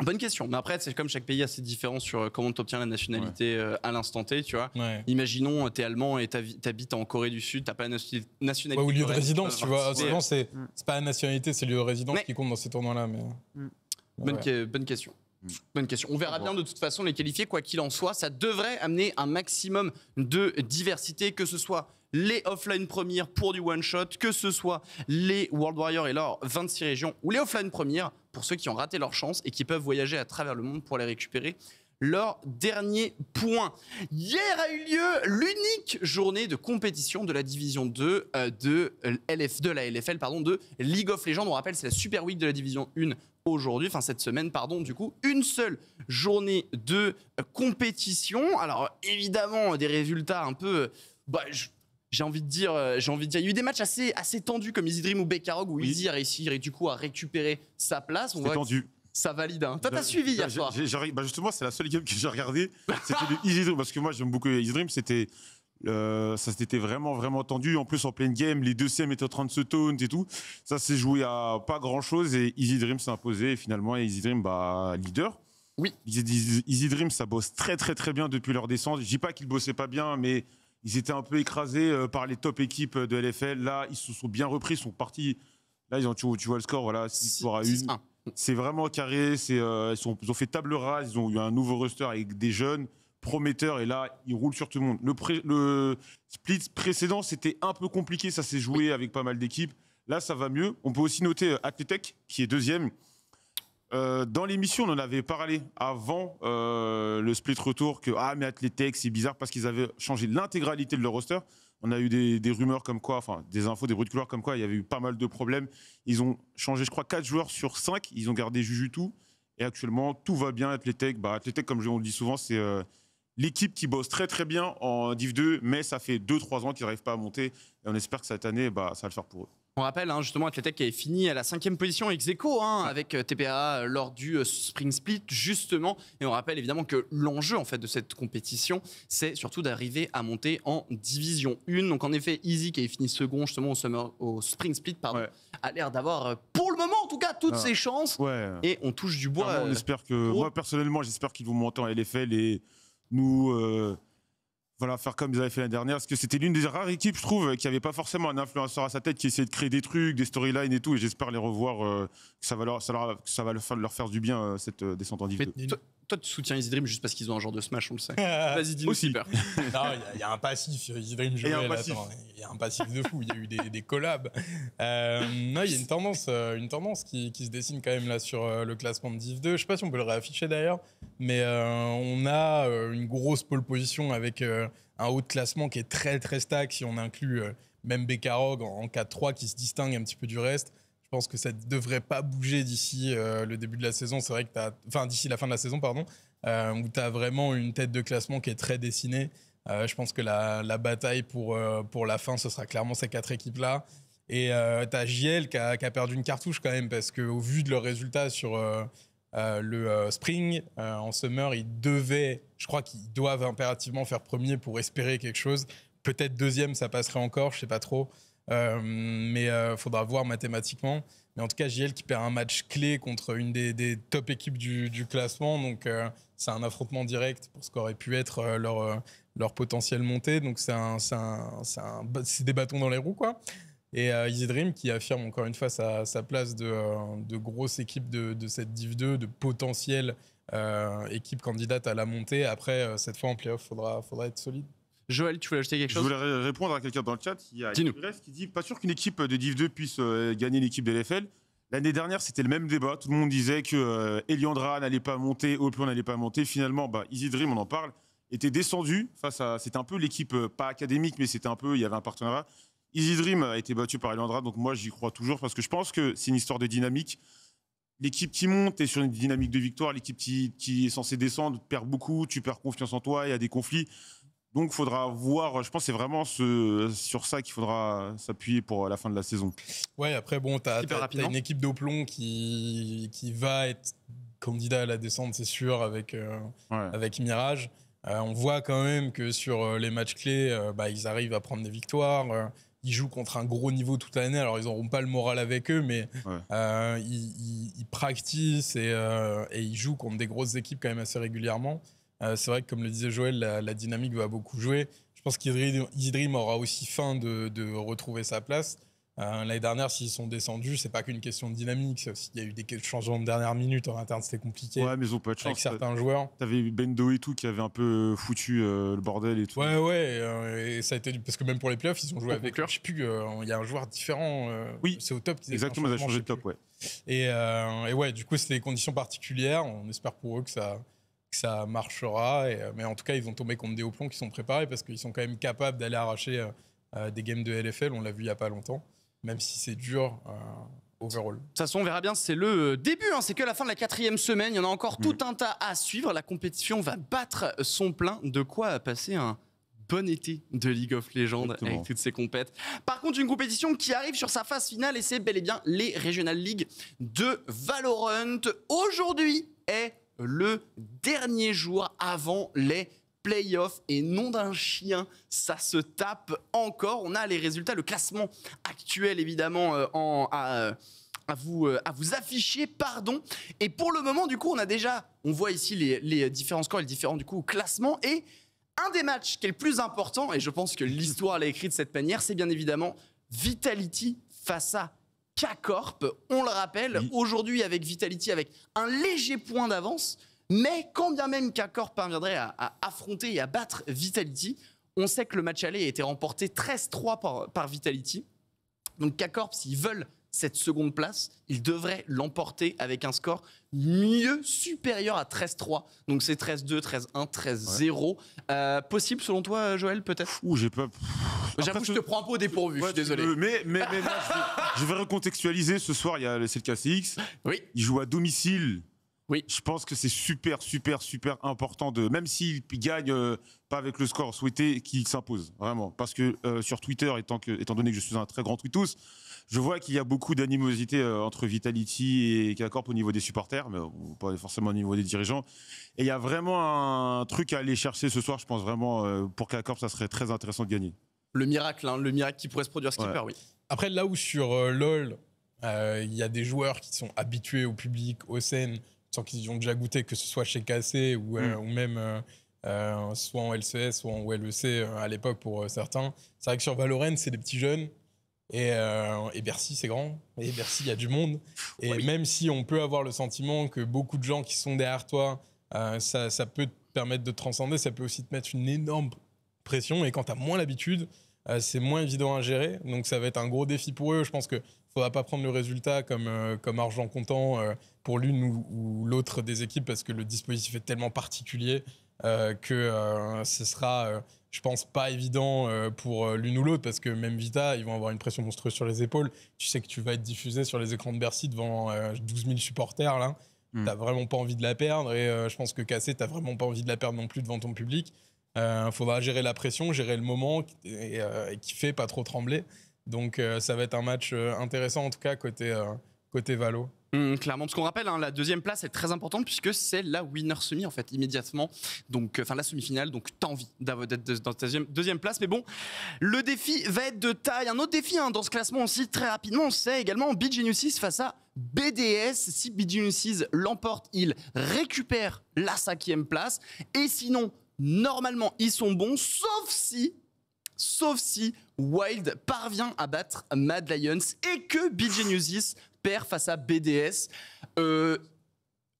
D: Bonne question. Mais
A: après, c'est comme chaque pays a ses différences sur euh, comment tu obtiens la nationalité euh, à l'instant T, tu vois. imaginons euh, tu es allemand et tu habites en Corée du Sud, n'as pas la nationalité. ou lieu de résidence, tu vois. Souvent, mm. c'est
B: pas la nationalité, c'est le lieu de résidence qui compte dans ces tournois-là. Mais... Mm. Bonne,
A: Bonne question. Mm. Bonne question. On verra bien de toute façon les qualifiés, quoi qu'il en soit. Ça devrait amener un maximum de diversité, que ce soit les offline premières pour du one shot, que ce soit les World Warriors et leurs 26 régions ou les offline premières pour ceux qui ont raté leur chance et qui peuvent voyager à travers le monde pour les récupérer leur dernier point. Hier a eu lieu l'unique journée de compétition de la division 2 euh, de, euh, LF, de la LFL, pardon, de League of Legends. On rappelle, c'est la Super Week de la division 1 aujourd'hui, enfin cette semaine, pardon, du coup, une seule journée de euh, compétition. Alors évidemment, des résultats un peu... Bah, j'ai envie de dire, euh, j'ai envie de dire, il y a eu des matchs assez, assez tendus comme Easy Dream ou Bekarog où Easy et du coup à récupérer sa place. On voit tendu.
D: Ça valide. Hein. Toi, t'as bah, suivi hier bah, soir. Bah, justement, c'est la seule game que j'ai regardée. <laughs> C'était Easy Dream parce que moi, j'aime beaucoup Easy Dream. C'était euh, ça c'était vraiment vraiment tendu. En plus en pleine game, les deux CM étaient en train de se taunt et tout. Ça s'est joué à pas grand chose et Easy Dream s'est imposé et finalement Easy Dream bah leader. Oui. Easy, Dream ça bosse très très très bien depuis leur descente. Je dis pas qu'ils bossaient pas bien mais ils étaient un peu écrasés euh, par les top équipes de LFL. Là, ils se sont bien repris, ils sont partis. Là, ils ont, tu, vois le score, voilà, 6 à 1. C'est vraiment carré. Euh, ils, sont, ont fait table rase. Ils ont eu un nouveau roster avec des jeunes prometteurs. Et là, ils roulent sur tout le monde. Le, le split précédent, c'était un peu compliqué. Ça s'est joué avec pas mal d'équipes. Là, ça va mieux. On peut aussi noter euh, Athletech, qui est deuxième. Euh, dans l'émission, on en avait parlé avant euh, le split retour que ah mais Athletic c'est bizarre parce qu'ils avaient changé l'intégralité de leur roster. On a eu des, rumeurs comme quoi, enfin des infos, des bruits de couloir comme quoi il y avait eu pas mal de problèmes. Ils ont changé, je crois, 4 joueurs sur 5. Ils ont gardé Juju tout et actuellement tout va bien. Athletic, bah Athletic comme on le dit souvent, c'est euh, l'équipe qui bosse très très bien en Div 2, mais ça fait 2-3 ans qu'ils n'arrivent pas à monter et on espère que cette année, bah ça va le faire pour eux.
A: On rappelle hein, justement Athletic qui avait fini à la cinquième position ex aequo hein, avec euh, TPA euh, lors du euh, Spring Split justement. Et on rappelle évidemment que l'enjeu en fait de cette compétition, c'est surtout d'arriver à monter en Division 1. Donc en effet, Easy qui avait fini second justement au, Spring Split pardon, a l'air d'avoir pour le moment en tout cas toutes ah. ses chances. Et
D: on touche du bois. que, moi personnellement, j'espère qu'ils vont monter en LFL et nous voilà, faire comme ils avaient fait la dernière. Parce que c'était l'une des rares équipes, je trouve, qui n'avait pas forcément un influenceur à sa tête qui essayait de créer des trucs, des storylines et tout. Et j'espère les revoir, euh, que ça va, leur, faire, du bien, euh, cette euh, descente en toi, tu soutiens Easy Dream juste parce qu'ils ont un genre de Smash, on le sait. <laughs> Vas-y, dis-nous. Aussi. <laughs>
B: il y, a un passif. Easy Dream, Il y a un passif de fou. Il y a eu des, collabs. Euh, non, il y a une tendance, euh, une tendance qui, se dessine quand même là sur euh, le classement de Div 2. Je sais pas si on peut le réafficher d'ailleurs, mais on a une grosse pole position avec un haut de classement qui est très très stack si on inclut même Bekarog en 4-3 qui se distingue un petit peu du reste. Je pense que ça ne devrait pas bouger d'ici euh, le début de la saison. C'est vrai que tu as. Enfin, d'ici la fin de la saison, pardon, euh, où tu as vraiment une tête de classement qui est très dessinée. Euh, je pense que la, bataille pour, pour la fin, ce sera clairement ces quatre équipes-là. Et tu as JL qui a, perdu une cartouche quand même, parce qu'au vu de leurs résultats sur le Spring, en Summer, ils devaient, je crois qu'ils doivent impérativement faire premier pour espérer quelque chose. Peut-être deuxième, ça passerait encore, je sais pas trop. Euh, mais il euh, faudra voir mathématiquement. Mais en tout cas, JL qui perd un match clé contre une des, top équipes du, classement. Donc, euh, c'est un affrontement direct pour ce qu'aurait pu être leur, leur potentiel montée. Donc, c'est des bâtons dans les roues, quoi. Et Easy Dream qui affirme encore une fois sa, place de, grosse équipe de, cette Div 2, de potentielle équipe candidate à la montée. Après, cette fois en playoff, il faudra, faudra être solide.
D: Joël, tu voulais ajouter quelque chose Je voulais répondre à quelqu'un dans le chat. Il y a presse qui dit Pas sûr qu'une équipe de Div 2 puisse euh, gagner l'équipe de l'FL. L'année dernière, c'était le même débat. Tout le monde disait que euh, Eliandra n'allait pas monter, Oplon n'allait pas monter. Finalement, bah, Easy Dream, on en parle, était descendu face à. C'était un peu l'équipe, euh, pas académique, mais c'était un peu. Il y avait un partenariat. Easy Dream a été battu par Eliandra, donc moi, j'y crois toujours parce que je pense que c'est une histoire de dynamique. L'équipe qui monte est sur une dynamique de victoire. L'équipe qui, qui est censée descendre perd beaucoup. Tu perds confiance en toi. Il y a des conflits. Donc, il faudra voir. Je pense c'est vraiment ce, sur ça qu'il faudra s'appuyer pour la fin de la saison.
B: Ouais, après, bon, as as une équipe d'Oplon qui, qui va être candidat à la descente, c'est sûr, avec, euh, avec Mirage. Euh, on voit quand même que sur euh, les matchs clés, bah, ils arrivent à prendre des victoires. ils jouent contre un gros niveau toute l'année. Alors, ils n'auront pas le moral avec eux, mais ils, ils, et, et ils jouent contre des grosses équipes quand même assez régulièrement. Euh, c'est vrai que, comme le disait Joël, la, dynamique va beaucoup jouer. Je pense qu'Idrim aura aussi faim de, retrouver sa place. Euh, l'année dernière, s'ils sont descendus, c'est pas qu'une question de dynamique. S'il y a eu des changements de dernière minute en interne, c'était compliqué. Ouais, mais ils ont pas de chance. Avec certains
D: joueurs. T'avais Bendo et tout qui avait un peu euh, foutu le bordel et tout. Ouais, ouais.
B: et ça a été parce que même pour les playoffs, ils ont joué avec. leur Je sais plus. Il y a un joueur différent. oui. C'est au top. Exactement, ils ont changé de top, ouais. Et, et ouais, du coup, c'était des conditions particulières. On espère pour eux que ça que ça marchera. Euh, mais en tout cas, ils ont tombé contre des hauts plombs qui sont préparés parce qu'ils sont quand même capables d'aller arracher euh, euh, des games de LFL. On l'a vu il n'y a pas longtemps, même si c'est dur. Overall. De toute
A: façon, on verra bien, c'est le début, hein. c'est que la fin de la quatrième semaine, il y en a encore mm. tout un tas à suivre, la compétition va battre son plein, de quoi passer un bon été de League of Legends avec toutes ces compètes. Par contre, une compétition qui arrive sur sa phase finale et c'est bel et bien les Regional League de Valorant. Aujourd'hui est le dernier jour avant les playoffs et non d'un chien, ça se tape encore. On a les résultats, le classement actuel évidemment euh, euh, à, vous, euh, à vous afficher, pardon. Et pour le moment, du coup, on a déjà, on voit ici les, différents scores les différents du coup classements et un des matchs qui est le plus important, et je pense que l'histoire l'a écrit de cette manière, c'est bien évidemment Vitality face à K-Corp. On le rappelle, aujourd'hui avec Vitality, avec un léger point d'avance, mais quand bien même K-Corp parviendrait à, affronter et à battre Vitality, on sait que le match aller a été remporté 13-3 par, par Vitality. Donc K-Corp, s'ils veulent cette seconde place, il devrait l'emporter avec un score mieux supérieur à 13-3. Donc c'est 13-2, 13-1, 13-0. possible selon toi, Joël, peut-être Ouh,
D: j'ai pas. J'avoue, je te prends
A: un peu au dépourvu, je suis désolé.
D: mais, je, vais, recontextualiser. Ce soir, il y a c'est le CSX. Oui. Il joue à domicile. Oui. Je pense que c'est super, super, super important de, même s'il gagne euh, pas avec le score souhaité, qu'il s'impose vraiment. Parce que euh, sur Twitter, étant, que, étant donné que je suis un très grand tweetos, je vois qu'il y a beaucoup d'animosité euh, entre Vitality et K-Corp au niveau des supporters, mais euh, pas forcément au niveau des dirigeants. Et il y a vraiment un truc à aller chercher ce soir, je pense vraiment, euh, pour K-Corp, ça serait très intéressant de gagner.
A: Le miracle, hein, le miracle qui pourrait se produire, Skipper, oui.
D: Après, là où sur LoL,
B: il y a des joueurs qui sont habitués au public, aux scènes, sans qu'ils y ont déjà goûté, que ce soit chez KC mm. ou, même... soit en LCS, ou en LEC à l'époque pour certains. C'est vrai que sur Valorant, c'est des petits jeunes euh, et, Bercy, c'est grand. Et Bercy, il y a du monde. Et même si on peut avoir le sentiment que beaucoup de gens qui sont derrière toi, euh, ça, peut te permettre de te transcender, ça peut aussi te mettre une énorme pression. Et quand tu as moins l'habitude, euh, c'est moins évident à gérer. Donc ça va être un gros défi pour eux. Je pense qu'il ne faudra pas prendre le résultat comme, comme argent comptant pour l'une ou l'autre des équipes parce que le dispositif est tellement particulier que ce sera je pense, pas évident euh, pour euh, l'une ou l'autre, parce que même Vita, ils vont avoir une pression monstrueuse sur les épaules. Tu sais que tu vas être diffusé sur les écrans de Bercy devant 12 euh, 000 supporters, là. Hmm. T'as vraiment pas envie de la perdre, et je pense que Cassé, t'as vraiment pas envie de la perdre non plus devant ton public. Il faudra gérer la pression, gérer le moment, et, qui fait pas trop trembler. Donc ça va être un match intéressant, en tout cas, côté, côté Valo.
A: Mmh, clairement, parce qu'on rappelle, hein, la deuxième place est très importante puisque c'est la winner semi en fait immédiatement, donc euh, enfin la semi-finale, donc t'as envie d'être dans ta deuxième, place. Mais bon, le défi va être de taille. Un autre défi hein, dans ce classement aussi très rapidement, c'est également Big Genesis face à BDS. Si Big Genesis l'emporte, il récupère la cinquième place. Et sinon, normalement, ils sont bons, sauf si sauf si Wild parvient à battre Mad Lions et que Big Genesis perd face à BDS. Euh,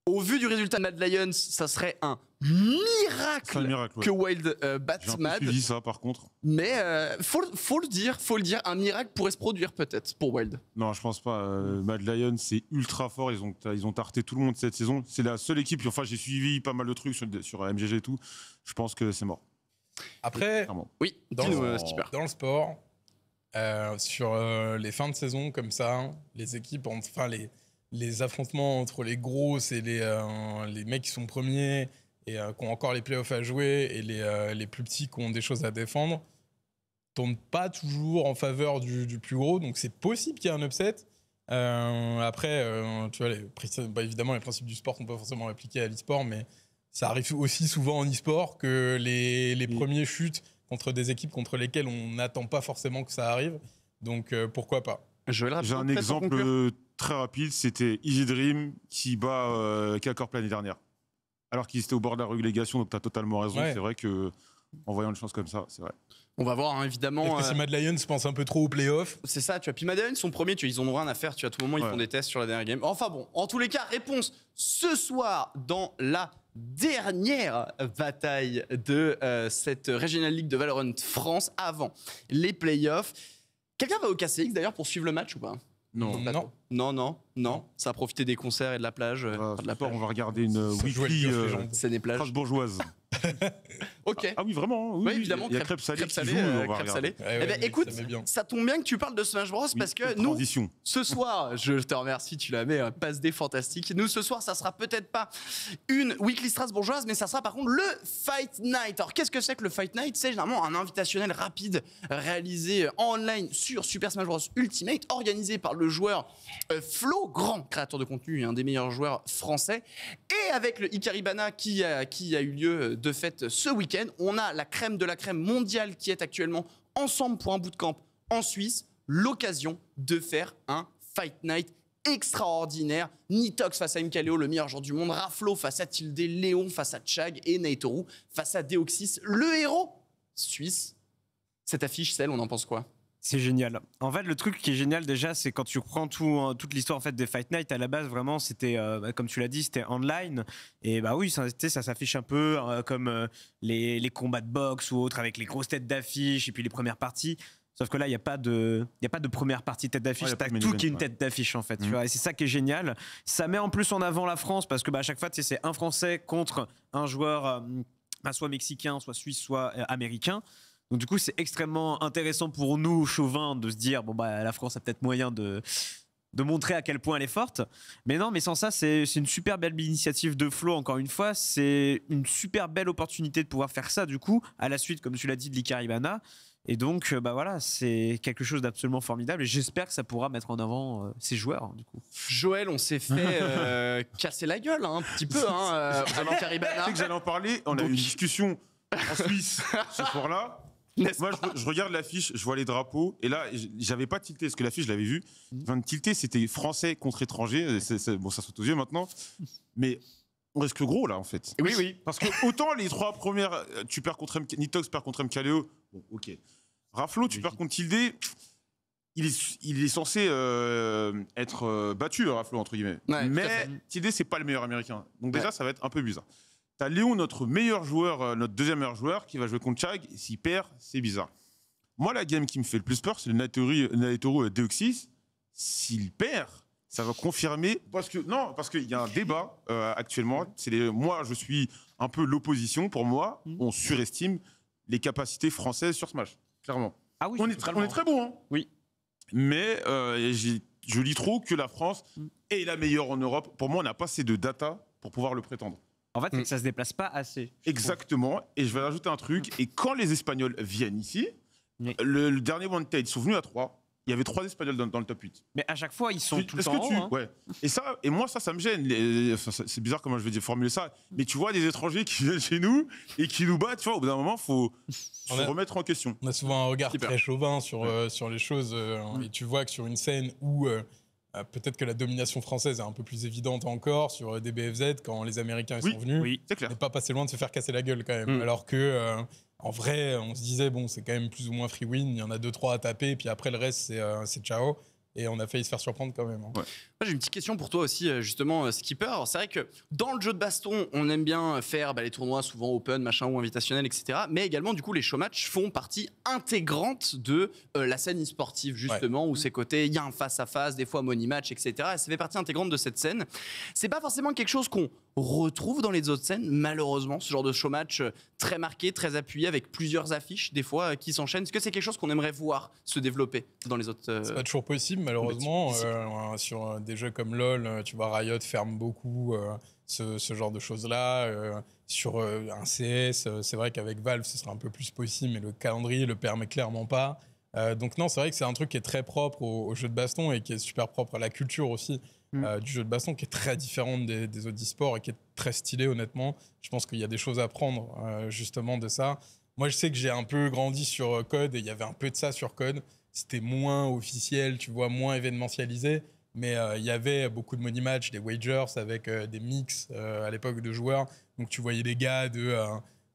A: au vu du résultat de Mad Lions, ça serait un miracle, que Wild euh,
D: batte Mad. J'ai ça par contre.
A: Mais euh, faut, le dire, faut le dire, un miracle pourrait se produire peut-être pour Wild.
D: Non, je pense pas. Euh, Mad Lions, c'est ultra fort. Ils ont, ils ont tarté tout le monde cette saison. C'est la seule équipe. Enfin, j'ai suivi pas mal de trucs sur, sur MGG et tout. Je pense que c'est mort. Après, oui, dans le
B: sport, euh, sur euh, les fins de saison comme ça, les équipes, enfin les, affrontements entre les grosses et les, euh, mecs qui sont premiers et qui ont encore les playoffs à jouer et les, plus petits qui ont des choses à défendre, tombent pas toujours en faveur du, plus gros. Donc c'est possible qu'il y ait un upset. après, tu vois, bah, évidemment, les principes du sport qu'on peut forcément appliqués à l'e-sport, mais ça arrive aussi souvent en e-sport que les, les premiers chutent contre des équipes contre lesquelles on n'attend pas forcément que ça arrive. Donc euh, pourquoi pas
D: J'ai un exemple euh, très rapide, c'était Easy Dream qui bat euh, l'année dernière. Alors qu'ils étaient au bord de la relégation, donc tu as totalement raison. C'est vrai que en voyant une chance comme ça, c'est vrai. On va
A: voir, hein, évidemment. évidemment. ce que euh, si Mad Lions pense un peu trop aux playoffs. C'est ça, tu as Puis Mad Lions sont premiers, tu ils ont rien à faire. Tu as tout le moment, ils font des tests sur la dernière game. Enfin bon, en tous les cas, réponse ce soir dans la dernière bataille de euh, cette Regional League de Valorant France avant les playoffs. Quelqu'un va au KCX d'ailleurs pour suivre le match ou pas non. Non. non. non, non, Ça a profité des concerts et de la plage. Euh, ah, de la on va regarder une weekly euh,
D: c'est des plages. bourgeoise. <laughs>
A: <laughs> ok. Ah, oui, vraiment. Hein. Oui, évidemment. Il y a crêpes salées. Crêpes salées. écoute, ça, tombe bien que tu parles de Smash Bros parce que nous, ce soir, <laughs> je te remercie, tu la mets, euh, passe des fantastiques. Nous, ce soir, ça sera peut-être pas une Weekly Strasbourgeoise, mais ça sera par contre le Fight Night. Alors, qu'est-ce que c'est que le Fight Night C'est généralement un invitationnel rapide réalisé en online sur Super Smash Bros Ultimate, organisé par le joueur euh, Flo, grand créateur de contenu et un des meilleurs joueurs français, et avec le Icaribana qui a, qui a eu lieu euh, de de ce week-end. On a la crème de la crème mondiale qui est actuellement ensemble pour un bootcamp en Suisse. L'occasion de faire un Fight Night extraordinaire. Nitox face à Mkaleo, le meilleur joueur du monde. Raflo face à Tilde, Léon
C: face à Chag et Naitoru face à Deoxys, le héros suisse. Cette affiche, celle, on en pense quoi c'est génial. En fait, le truc qui est génial déjà, c'est quand tu prends tout, hein, toute l'histoire en fait des Fight Night. À la base, vraiment, c'était euh, bah, comme tu l'as dit, c'était online. Et bah oui, ça, ça s'affiche un peu euh, comme euh, les, combats de boxe ou autres, avec les grosses têtes d'affiche et puis les premières parties. Sauf que là, il n'y a pas de, a pas de première partie tête d'affiche. c'est tout qui est une tête d'affiche en fait. Mhm. et c'est ça qui est génial. Ça met en plus en avant la France parce que bah, à chaque fois, c'est un Français contre un joueur, bah, soit mexicain, soit suisse, soit américain. Donc du coup, c'est extrêmement intéressant pour nous, chauvins, de se dire, bon, bah, la France a peut-être moyen de, de montrer à quel point elle est forte. Mais non, mais sans ça, c'est une super belle initiative de Flo, encore une fois. C'est une super belle opportunité de pouvoir faire ça, du coup, à la suite, comme tu l'as dit, de l'Icaribana. Et donc, euh, bah voilà, c'est quelque chose d'absolument formidable. Et j'espère que ça pourra mettre en avant ses euh, ces joueurs, du coup.
A: Joël, on s'est fait euh, <laughs> casser la gueule hein, un petit peu hein, à Tu sais que
D: j'allais en parler. On a eu une discussion en Suisse <laughs> ce soir-là. Moi, je, regarde l'affiche, je vois les drapeaux, et là, j'avais pas tilté, parce que l'affiche, je l'avais vue. Je viens tilter, c'était français contre étranger. bon, ça saute aux yeux maintenant. Mais on risque gros, là, en fait. Oui, oui. Parce que autant les trois premières, tu perds contre M Nitox perd contre MKLeo. Bon, ok. Raflo, tu perds contre Tildé. Il est, il est, censé euh, être euh, battu, hein, Raflo, entre guillemets. mais Tildé, c'est pas le meilleur américain. Donc, déjà, ça va être un peu bizarre. Léon, notre meilleur joueur, euh, notre deuxième meilleur joueur, qui va jouer contre Chag. S'il perd, c'est bizarre. Moi, la game qui me fait le plus peur, c'est le euh, Naitoru euh, Deoxys. S'il perd, ça va confirmer. Parce que, non, parce qu'il y a un débat actuellement. Les, moi, je suis un peu l'opposition. Pour moi, mm. on surestime les capacités françaises sur ce match, clairement. Ah oui, on, est, on est très bon. Hein. Oui. Mais je lis trop que la France mm. est la meilleure en Europe. Pour moi, on n'a pas assez de data pour pouvoir le prétendre. En fait, mm. que ça se déplace pas assez. Exactement. Et je vais rajouter un truc. Et quand les Espagnols viennent ici, le, dernier One Tate, ils sont venus à trois. Il y avait trois Espagnols dans, le top 8. Mais
C: à chaque fois, ils sont tout le temps que tu, hein.
D: ouais. Et ça, et moi, ça, ça me gêne. C'est bizarre comment je vais formuler ça. Mais tu vois, des étrangers qui <laughs> viennent chez nous et qui nous battent. Tu vois, au bout d'un moment, faut se remettre en question. On a souvent
B: un regard très chauvin sur euh, sur les choses. Euh, mm. Et tu vois que sur une scène où euh, euh, peut-être que la domination française est un peu plus évidente encore sur euh, des BFZ quand les Américains sont venus. Oui, c'est n'est pas passé loin de se faire casser la gueule quand même. Mm. Alors que, euh, en vrai, on se disait, bon, c'est quand même plus ou moins free win, il y en a deux, trois à taper, puis après le reste, c'est ciao. Et on a failli se faire surprendre quand même. Hein
A: j'ai une petite question pour toi aussi, euh, justement, euh, Skipper. C'est vrai que dans le jeu de baston, on aime bien euh, faire bah, les tournois souvent open, machin ou invitationnel, etc. Mais également, du coup, les showmatchs font partie intégrante de la scène e-sportive, justement, où mm. c'est côté, il y a un face-à-face, des fois money match, etc. Et ça fait partie intégrante de cette scène. C'est pas forcément quelque chose qu'on retrouve dans les autres scènes, malheureusement, ce genre de showmatch très marqué, très appuyé, avec plusieurs affiches, des fois, qui s'enchaînent. Est-ce que c'est quelque chose qu'on aimerait voir se développer dans les autres. c'est pas toujours
B: possible, malheureusement, sur des jeux comme LoL, euh, tu vois, Riot ferme beaucoup euh, ce, genre de choses-là. Euh, sur un CS, c'est vrai qu'avec Valve, ce serait un peu plus possible, mais le calendrier le permet clairement pas. donc non, c'est vrai que c'est un truc qui est très propre au, jeu de baston et qui est super propre à la culture aussi mm. du jeu de baston, qui est très différente des, autres sports et qui est très stylé, honnêtement. Je pense qu'il y a des choses à prendre justement de ça. Moi, je sais que j'ai un peu grandi sur Code et il y avait un peu de ça sur Code c'était moins officiel, tu vois, moins événementialisé. Mais euh, il y avait beaucoup de money match, des wagers avec euh, des mix euh, à l'époque de joueurs. Donc tu voyais des gars de,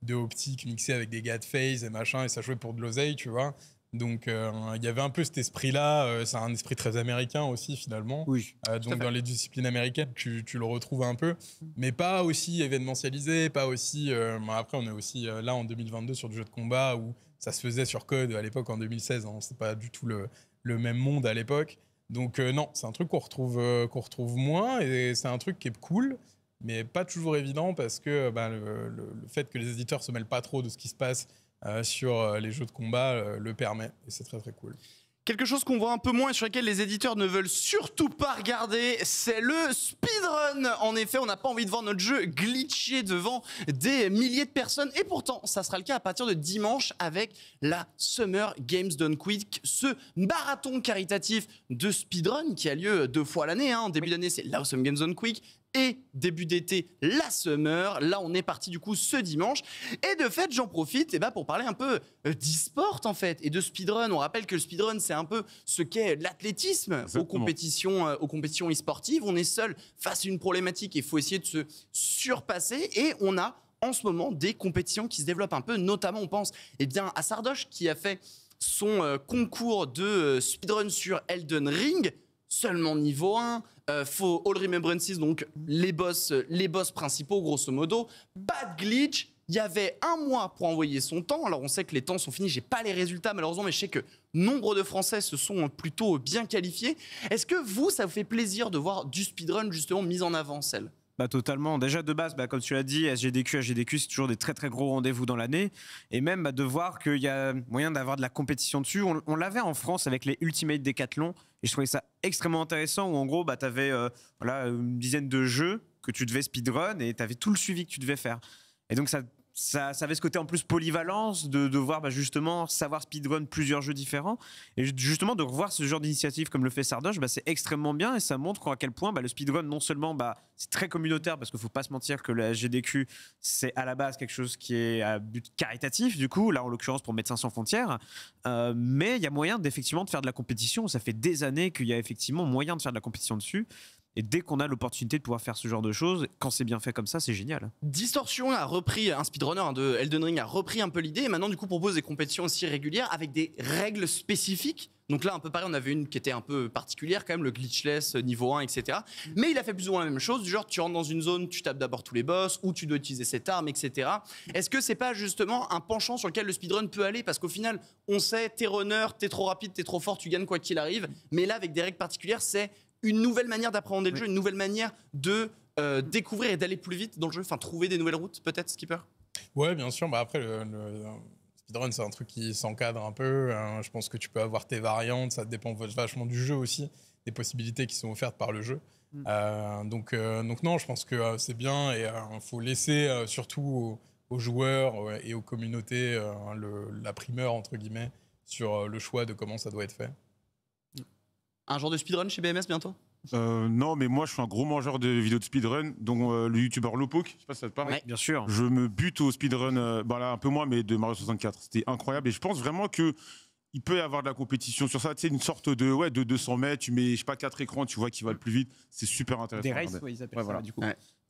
B: de optique mixés avec des gars de phase et machin, et ça jouait pour de l'oseille, tu vois. Donc il y avait un peu cet esprit-là, c'est un esprit très américain aussi finalement. Oui. donc dans les disciplines américaines, tu, tu, le retrouves un peu, mm. mais pas aussi événementialisé, pas aussi. après, on est aussi là en 2022 sur du jeu de combat où ça se faisait sur code à l'époque en 2016. Hein, c'est pas du tout le, le même monde à l'époque. Donc euh, non, c'est un truc qu'on retrouve, euh, qu'on retrouve moins et c'est un truc qui est cool, mais pas toujours évident parce que euh, bah, le, fait que les éditeurs se mêlent pas trop de ce qui se passe sur les jeux de combat le permet et c'est très très cool.
A: Quelque chose qu'on voit un peu moins et sur lequel les éditeurs ne veulent surtout pas regarder, c'est le speedrun. En effet, on n'a pas envie de voir notre jeu glitcher devant des milliers de personnes. Et pourtant, ça sera le cas à partir de dimanche avec la Summer Games Done Quick, ce marathon caritatif de speedrun qui a lieu deux fois l'année. En hein. début d'année, c'est Summer Games Done Quick et début d'été la summer. Là, on est parti du coup ce dimanche. Et de fait, j'en profite et eh ben, pour parler un peu euh, d'e-sport en fait et de speedrun. On rappelle que le speedrun, c'est un peu ce qu'est l'athlétisme aux compétitions, euh, aux compétitions e-sportives. On est seul face à une problématique et il faut essayer de se surpasser. Et on a en ce moment des compétitions qui se développent un peu. Notamment, on pense eh bien, à Sardoche qui a fait son euh, concours de speedrun sur Elden Ring, seulement niveau 1. Euh, faut All Remembrances, donc les boss, euh, les boss principaux, grosso modo. Bad glitch. Il y avait un mois pour envoyer son temps. Alors on sait que les temps sont finis. J'ai pas les résultats malheureusement, mais je sais que nombre de Français se sont hein, plutôt bien qualifiés. Est-ce que vous, ça vous fait plaisir de voir du speedrun justement mis en avant, celle
C: bah totalement. Déjà de base, bah, comme tu l'as dit, SGDQ, SGDQ, c'est toujours des très très gros rendez-vous dans l'année. Et même bah, de voir qu'il y a moyen d'avoir de la compétition dessus. On, l'avait en France avec les Ultimate Decathlon. Et je trouvais ça extrêmement intéressant où en gros, bah, tu avais euh, voilà, une dizaine de jeux que tu devais speedrun et tu avais tout le suivi que tu devais faire. Et donc ça ça, avait ce côté en plus polyvalence de voir bah, justement savoir speedrun plusieurs jeux différents et justement de revoir ce genre d'initiative comme le fait Sardoche bah, c'est extrêmement bien et ça montre à quel point bah, le speedrun non seulement c'est très communautaire parce qu'il faut pas se mentir que la GDQ c'est à la base quelque chose qui est à but caritatif du coup là en l'occurrence pour Médecins sans frontières euh, mais il y a moyen d'effectivement de faire de la compétition ça fait des années qu'il y a effectivement moyen de faire de la compétition dessus et dès qu'on a l'opportunité de pouvoir faire ce genre de choses, quand c'est bien fait comme ça, c'est génial.
A: Distortion a repris, euh, un speedrunner hein, de Elden Ring a repris un peu l'idée et maintenant du coup propose des compétitions aussi régulières avec des règles spécifiques. Donc là, un peu pareil, on avait une qui était un peu particulière quand même, le glitchless euh, niveau 1, etc. Mais il a fait plus ou moins la même chose, du genre tu rentres dans une zone, tu tapes d'abord tous les boss, ou tu dois utiliser cette arme, etc. Est-ce que c'est pas justement un penchant sur lequel le speedrun peut aller Parce qu'au final, on sait, t'es runner, t'es trop rapide, t'es trop fort, tu gagnes quoi qu'il arrive. Mais là, avec des règles particulières, c'est une nouvelle manière d'appréhender le jeu, une nouvelle manière de euh, découvrir et d'aller plus vite dans le jeu, enfin trouver des nouvelles routes
B: peut-être, Skipper Ouais, bien sûr. Bah, après, le, speedrun, c'est un truc qui s'encadre un peu. Hein. Je pense que tu peux avoir tes variantes, ça dépend vachement du jeu aussi, des possibilités qui sont offertes par le jeu. Mm. Euh, donc, euh, donc non, je pense que c'est bien et il faut laisser surtout aux, joueurs et aux communautés la primeur, entre guillemets, sur le choix de comment ça doit être fait. Un genre de speedrun chez BMS bientôt
D: euh, non, mais moi je suis un gros mangeur de vidéos de speedrun, dont euh, le youtubeur Lopok, je sais pas si ça te parle. bien sûr. Je me bute au speedrun, euh, bah un peu moins, mais de Mario 64. C'était incroyable et je pense vraiment que. Il peut y avoir de la compétition sur ça, tu sais, une sorte de, ouais, de 200 mètres, tu mets, je sais pas, quatre écrans, tu vois qui va le plus vite, c'est super intéressant. Des races, ils appellent du coup.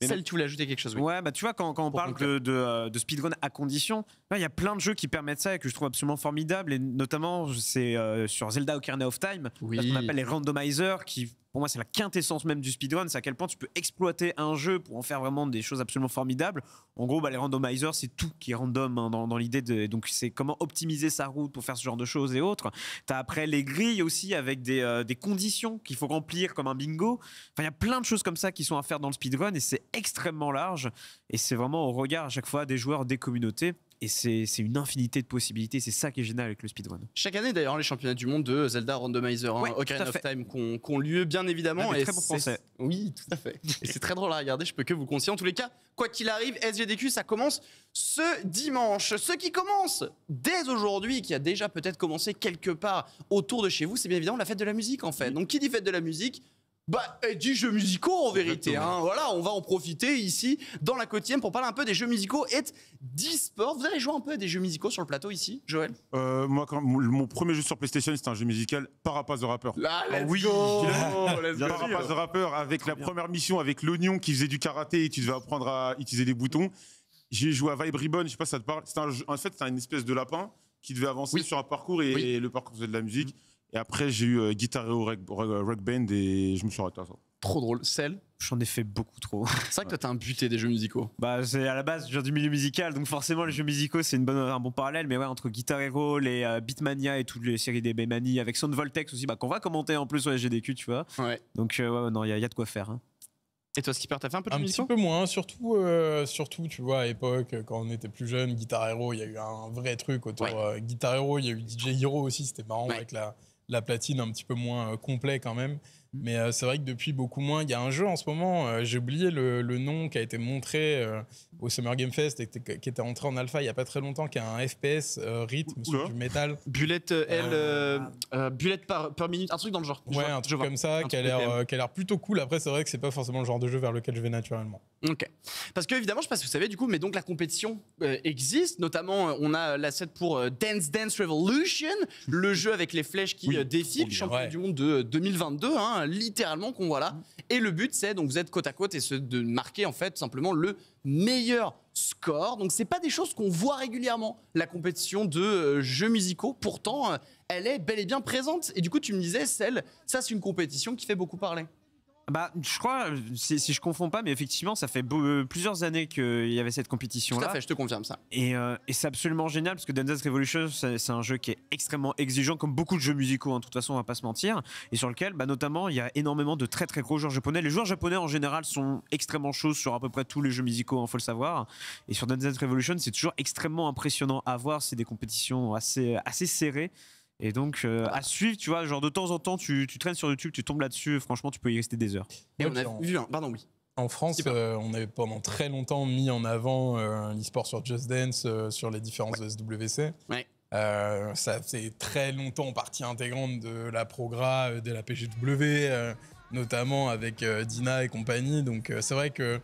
D: Celle, tu voulais ajouter quelque chose, Ouais,
C: bah tu vois, quand, on parle de, euh, de, speedrun à condition, il y a plein de jeux qui permettent ça et que je trouve absolument formidable. Et notamment, c'est euh, sur Zelda Ocarina of Time, oui. ce qu'on appelle les randomizers qui pour moi, c'est la quintessence même du speedrun, c'est à quel point tu peux exploiter un jeu pour en faire vraiment des choses absolument formidables. En gros, bah, les randomizers, c'est tout qui est random hein, dans, l'idée de. Donc, c'est comment optimiser sa route pour faire ce genre de choses et autres. T'as après les grilles aussi avec euh, des, conditions qu'il faut remplir comme un bingo. Enfin, il y a plein de choses comme ça qui sont à faire dans le speedrun et c'est extrêmement large. Et c'est vraiment au regard à chaque fois des joueurs, des communautés. Et c'est une infinité de possibilités. C'est ça qui est génial avec le speedrun.
A: Chaque année, d'ailleurs, les championnats du monde de Zelda Randomizer, hein, Ocarina of Time, qu'on qu lieu, bien évidemment. Ah, et très bon français. Oui, tout à fait. et c'est très drôle à regarder. Je peux que vous conseiller. En tous les cas, quoi qu'il arrive, SGDQ, ça commence ce dimanche. Ce qui commence dès aujourd'hui, qui a déjà peut-être commencé quelque part autour de chez vous, c'est bien évidemment la fête de la musique, en fait. Donc, qui dit fête de la musique bah, du jeux musicaux en vérité. Hein. Voilà, on va en profiter ici dans la quotidienne pour parler un peu des jeux musicaux et d'e-sport. Vous allez jouer un peu à des jeux musicaux sur le plateau ici, Joël
D: euh, Moi, quand, mon, premier jeu sur PlayStation, c'était un jeu musical Parapaz de rappeur. Ah, Là, ah, oui, Parapaz de rappeur avec la première mission avec l'oignon qui faisait du karaté et tu devais apprendre à utiliser des boutons. J'ai joué à Vibe Ribbon, je sais pas si ça te parle. en fait, c'est une espèce de lapin qui devait avancer sur un parcours et, le parcours faisait de la musique. Et après, j'ai eu euh, Guitar Hero euh, rock, Band et je me suis arrêté à ça.
A: Trop drôle. Celle J'en ai fait beaucoup trop. <laughs> C'est vrai que toi, t'as un buté des jeux musicaux.
C: Bah, c'est à la base, du milieu musical, donc forcément, les jeux musicaux, c'est une bonne, un bon parallèle. Mais ouais, entre Guitar Hero, les euh, Beatmania et toutes les séries des Beatmania, avec Sound Voltex aussi, bah, qu'on va commenter en plus sur les GDQ, tu vois. Ouais. Donc, ouais, non, il y, y, a de quoi faire. Hein. Et toi, Skipper, t'as fait un peu de Un petit
B: peu moins, surtout, surtout, tu vois, à l'époque, quand on était plus jeune, Guitar Hero, il y a eu un vrai truc autour. Guitar Hero, il y a eu DJ Hero aussi, c'était marrant avec la, la platine un petit peu moins euh, complet quand même. Mm. Mais euh, c'est vrai que depuis beaucoup moins, il y a un jeu en ce moment, euh, j'ai oublié le, le, nom qui a été montré euh, au Summer Game Fest et qui était entré en alpha il y a pas très longtemps, qui a un FPS rythme sur du métal. Bullet L, bullet par, par, minute, un truc dans le genre. Ouais, un truc comme ça qui a l'air plutôt cool. Après, c'est vrai que c'est pas forcément le genre de jeu vers lequel je vais naturellement. Ok. Parce que évidemment, je sais pas si vous savez du coup, mais donc
A: la compétition existe. Notamment, on a l'asset pour Dance Dance Revolution, le jeu avec les flèches qui oui, le champion du monde de 2022. Hein, Hein, littéralement, qu'on voit là. Et le but, c'est donc vous êtes côte à côte et de marquer en fait simplement le meilleur score. Donc c'est pas des choses qu'on voit régulièrement, la compétition de euh, jeux musicaux. Pourtant, euh, elle est bel et bien présente. Et du coup, tu me disais, celle, ça c'est une compétition qui fait beaucoup parler.
C: Bah, je crois, si, si, je confonds pas, mais effectivement, ça fait euh, plusieurs années qu'il y avait cette compétition-là. Tout à fait, je te confirme ça. Et, euh, c'est absolument génial parce que Dance Revolution, c'est un jeu qui est extrêmement exigeant, comme beaucoup de jeux musicaux, hein. de toute façon, on va pas se mentir, et sur lequel, bah, notamment, il y a énormément de très très gros joueurs japonais. Les joueurs japonais en général sont extrêmement chauds sur à peu près tous les jeux musicaux, il hein, faut le savoir. Et sur Revolution, c'est toujours extrêmement impressionnant à voir. C'est des compétitions assez, assez serrées. Et donc, euh, à suivre, tu vois, genre de temps en temps, tu, traînes sur YouTube, tu tombes là-dessus, franchement, tu peux y rester des heures. Et on a
B: vu, un- pardon, oui. En France, euh, on est pendant très longtemps mis en avant euh, l'e-sport sur Just Dance, euh, sur les différences de SWC. ça fait très longtemps partie intégrante de la progra, de la PGW, notamment avec Dina et compagnie. Donc c'est vrai que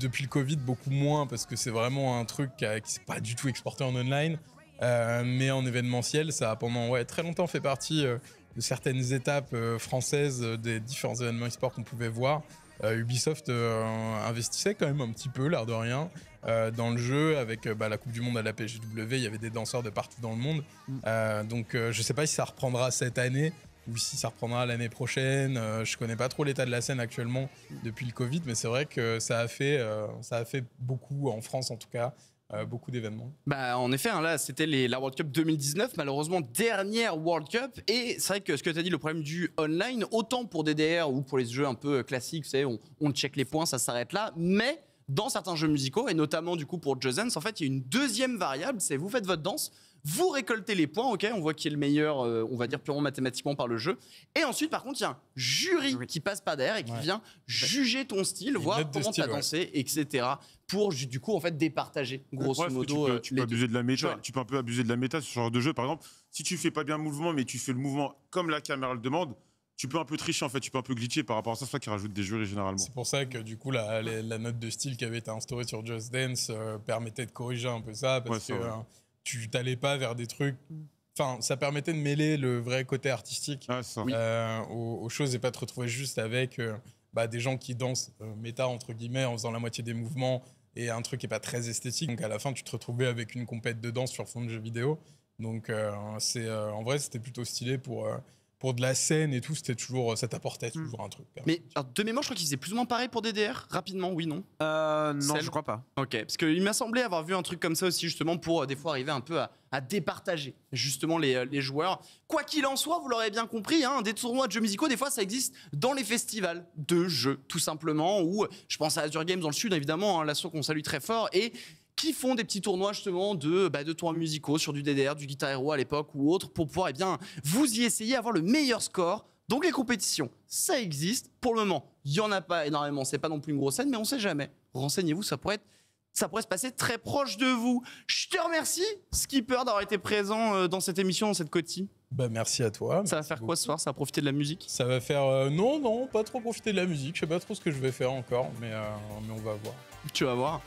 B: depuis le Covid, beaucoup moins, parce que c'est vraiment un truc qui n'est pas du tout exporté en online. Euh, mais en événementiel, ça a pendant ouais, très longtemps fait partie euh, de certaines étapes euh, françaises des différents événements e-sport qu'on pouvait voir. Ubisoft investissait quand même un petit peu, l'air de rien, dans le jeu. Avec bah, la Coupe du Monde à la PGW, il y avait des danseurs de partout dans le monde. Mm. donc je ne sais pas si ça reprendra cette année ou si ça reprendra l'année prochaine. je ne connais pas trop l'état de la scène actuellement depuis le Covid, mais c'est vrai que ça a fait, ça a fait beaucoup en France en tout cas euh, beaucoup d'événements.
A: Bah, en effet, hein, là, c'était la World Cup 2019, malheureusement, dernière World Cup. Et c'est vrai que ce que tu as dit, le problème du online, autant pour DDR ou pour les jeux un peu classiques, vous on, check les points, ça s'arrête là. Mais dans certains jeux musicaux, et notamment du coup pour Jozens en fait, il y a une deuxième variable, c'est vous faites votre danse, vous récoltez les points, ok, on voit qui est le meilleur, euh, on va dire purement mathématiquement par le jeu. Et ensuite, par contre, il y a un jury qui passe par derrière et qui vient juger ton style, voir comment tu as dansé, etc. Pour du coup, en fait, départager, grosso Ouais, modo, euh, tu peux, abuser de la méta. Tu
D: peux un peu abuser de la méta sur ce genre de jeu. Par exemple, si tu fais pas bien le mouvement, mais tu fais le mouvement comme la caméra le demande, tu peux un peu tricher en fait. Tu peux un peu glitcher par rapport à ça. C'est ça qui rajoute des jurys généralement. C'est
B: pour ça que du coup la, note de style qui avait été instaurée sur Just Dance euh, permettait de corriger un peu ça parce que tu t'allais pas vers des trucs. Enfin, ça permettait de mêler le vrai côté artistique ah, euh, aux, choses et pas te retrouver juste avec euh, bah, des gens qui dansent euh, méta entre guillemets en faisant la moitié des mouvements et un truc qui est pas très esthétique. Donc à la fin, tu te retrouvais avec une compète de danse sur fond de jeu vidéo. Donc c'est en vrai, c'était plutôt stylé pour pour de la scène et tout, c'était toujours, ça t'apportait hmm. toujours un truc. Mais
A: de mémoire, je crois qu'ils faisaient plus ou moins pareil pour DDR, rapidement, oui, non euh, Non, je crois pas. Ok, parce qu'il m'a semblé avoir vu un truc comme ça aussi, justement, pour euh, des fois arriver un peu à, départager, justement, euh, les, joueurs. Quoi qu'il en soit, vous l'aurez bien compris, hein, des tournois de jeux musicaux, des fois, ça existe dans les festivals de jeux, tout simplement, Ou je pense à Azure Games dans le Sud, évidemment, hein, l'assaut qu'on salue très fort, et qui font des petits tournois justement de, bah, de tournois musicaux sur du DDR, du Guitar Hero à l'époque ou autre, pour pouvoir eh bien, vous y essayer, avoir le meilleur score. Donc les compétitions, ça existe. Pour le moment, il n'y en a pas énormément. C'est pas non plus une grosse scène, mais on ne sait jamais. Renseignez-vous, ça pourrait être ça pourrait se passer très proche de vous. Je te remercie, Skipper, d'avoir été présent euh, dans cette émission, dans cette cotille.
B: Bah merci à toi. Ça va faire quoi ce soir Ça va profiter de la musique Ça va faire euh, non non pas trop profiter de la musique. Je sais pas trop ce que je vais faire encore, mais, euh, mais on va voir. Tu vas voir.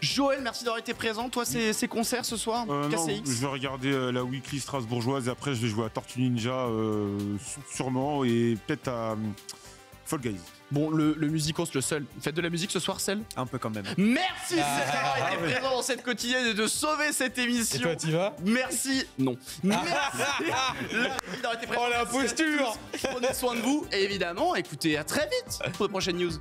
B: Joël, merci d'avoir été présent. Toi, ces, concerts ce soir KCX euh,
A: non, Je
D: vais regarder euh, la weekly strasbourgeoise et après je vais jouer à Tortue Ninja euh, sûrement et peut-être à Fall Guys. Bon, le, le musicos, le seul. Faites de la musique ce soir, celle Un peu quand même. Merci ah, d'avoir ah, été présent
A: dans cette quotidienne et de sauver cette émission. Et toi, t'y vas Merci. Non. <laughs> Merci d'avoir été présent. Oh la posture Prenez soin de vous, et évidemment. Écoutez, à très vite pour de prochaines news.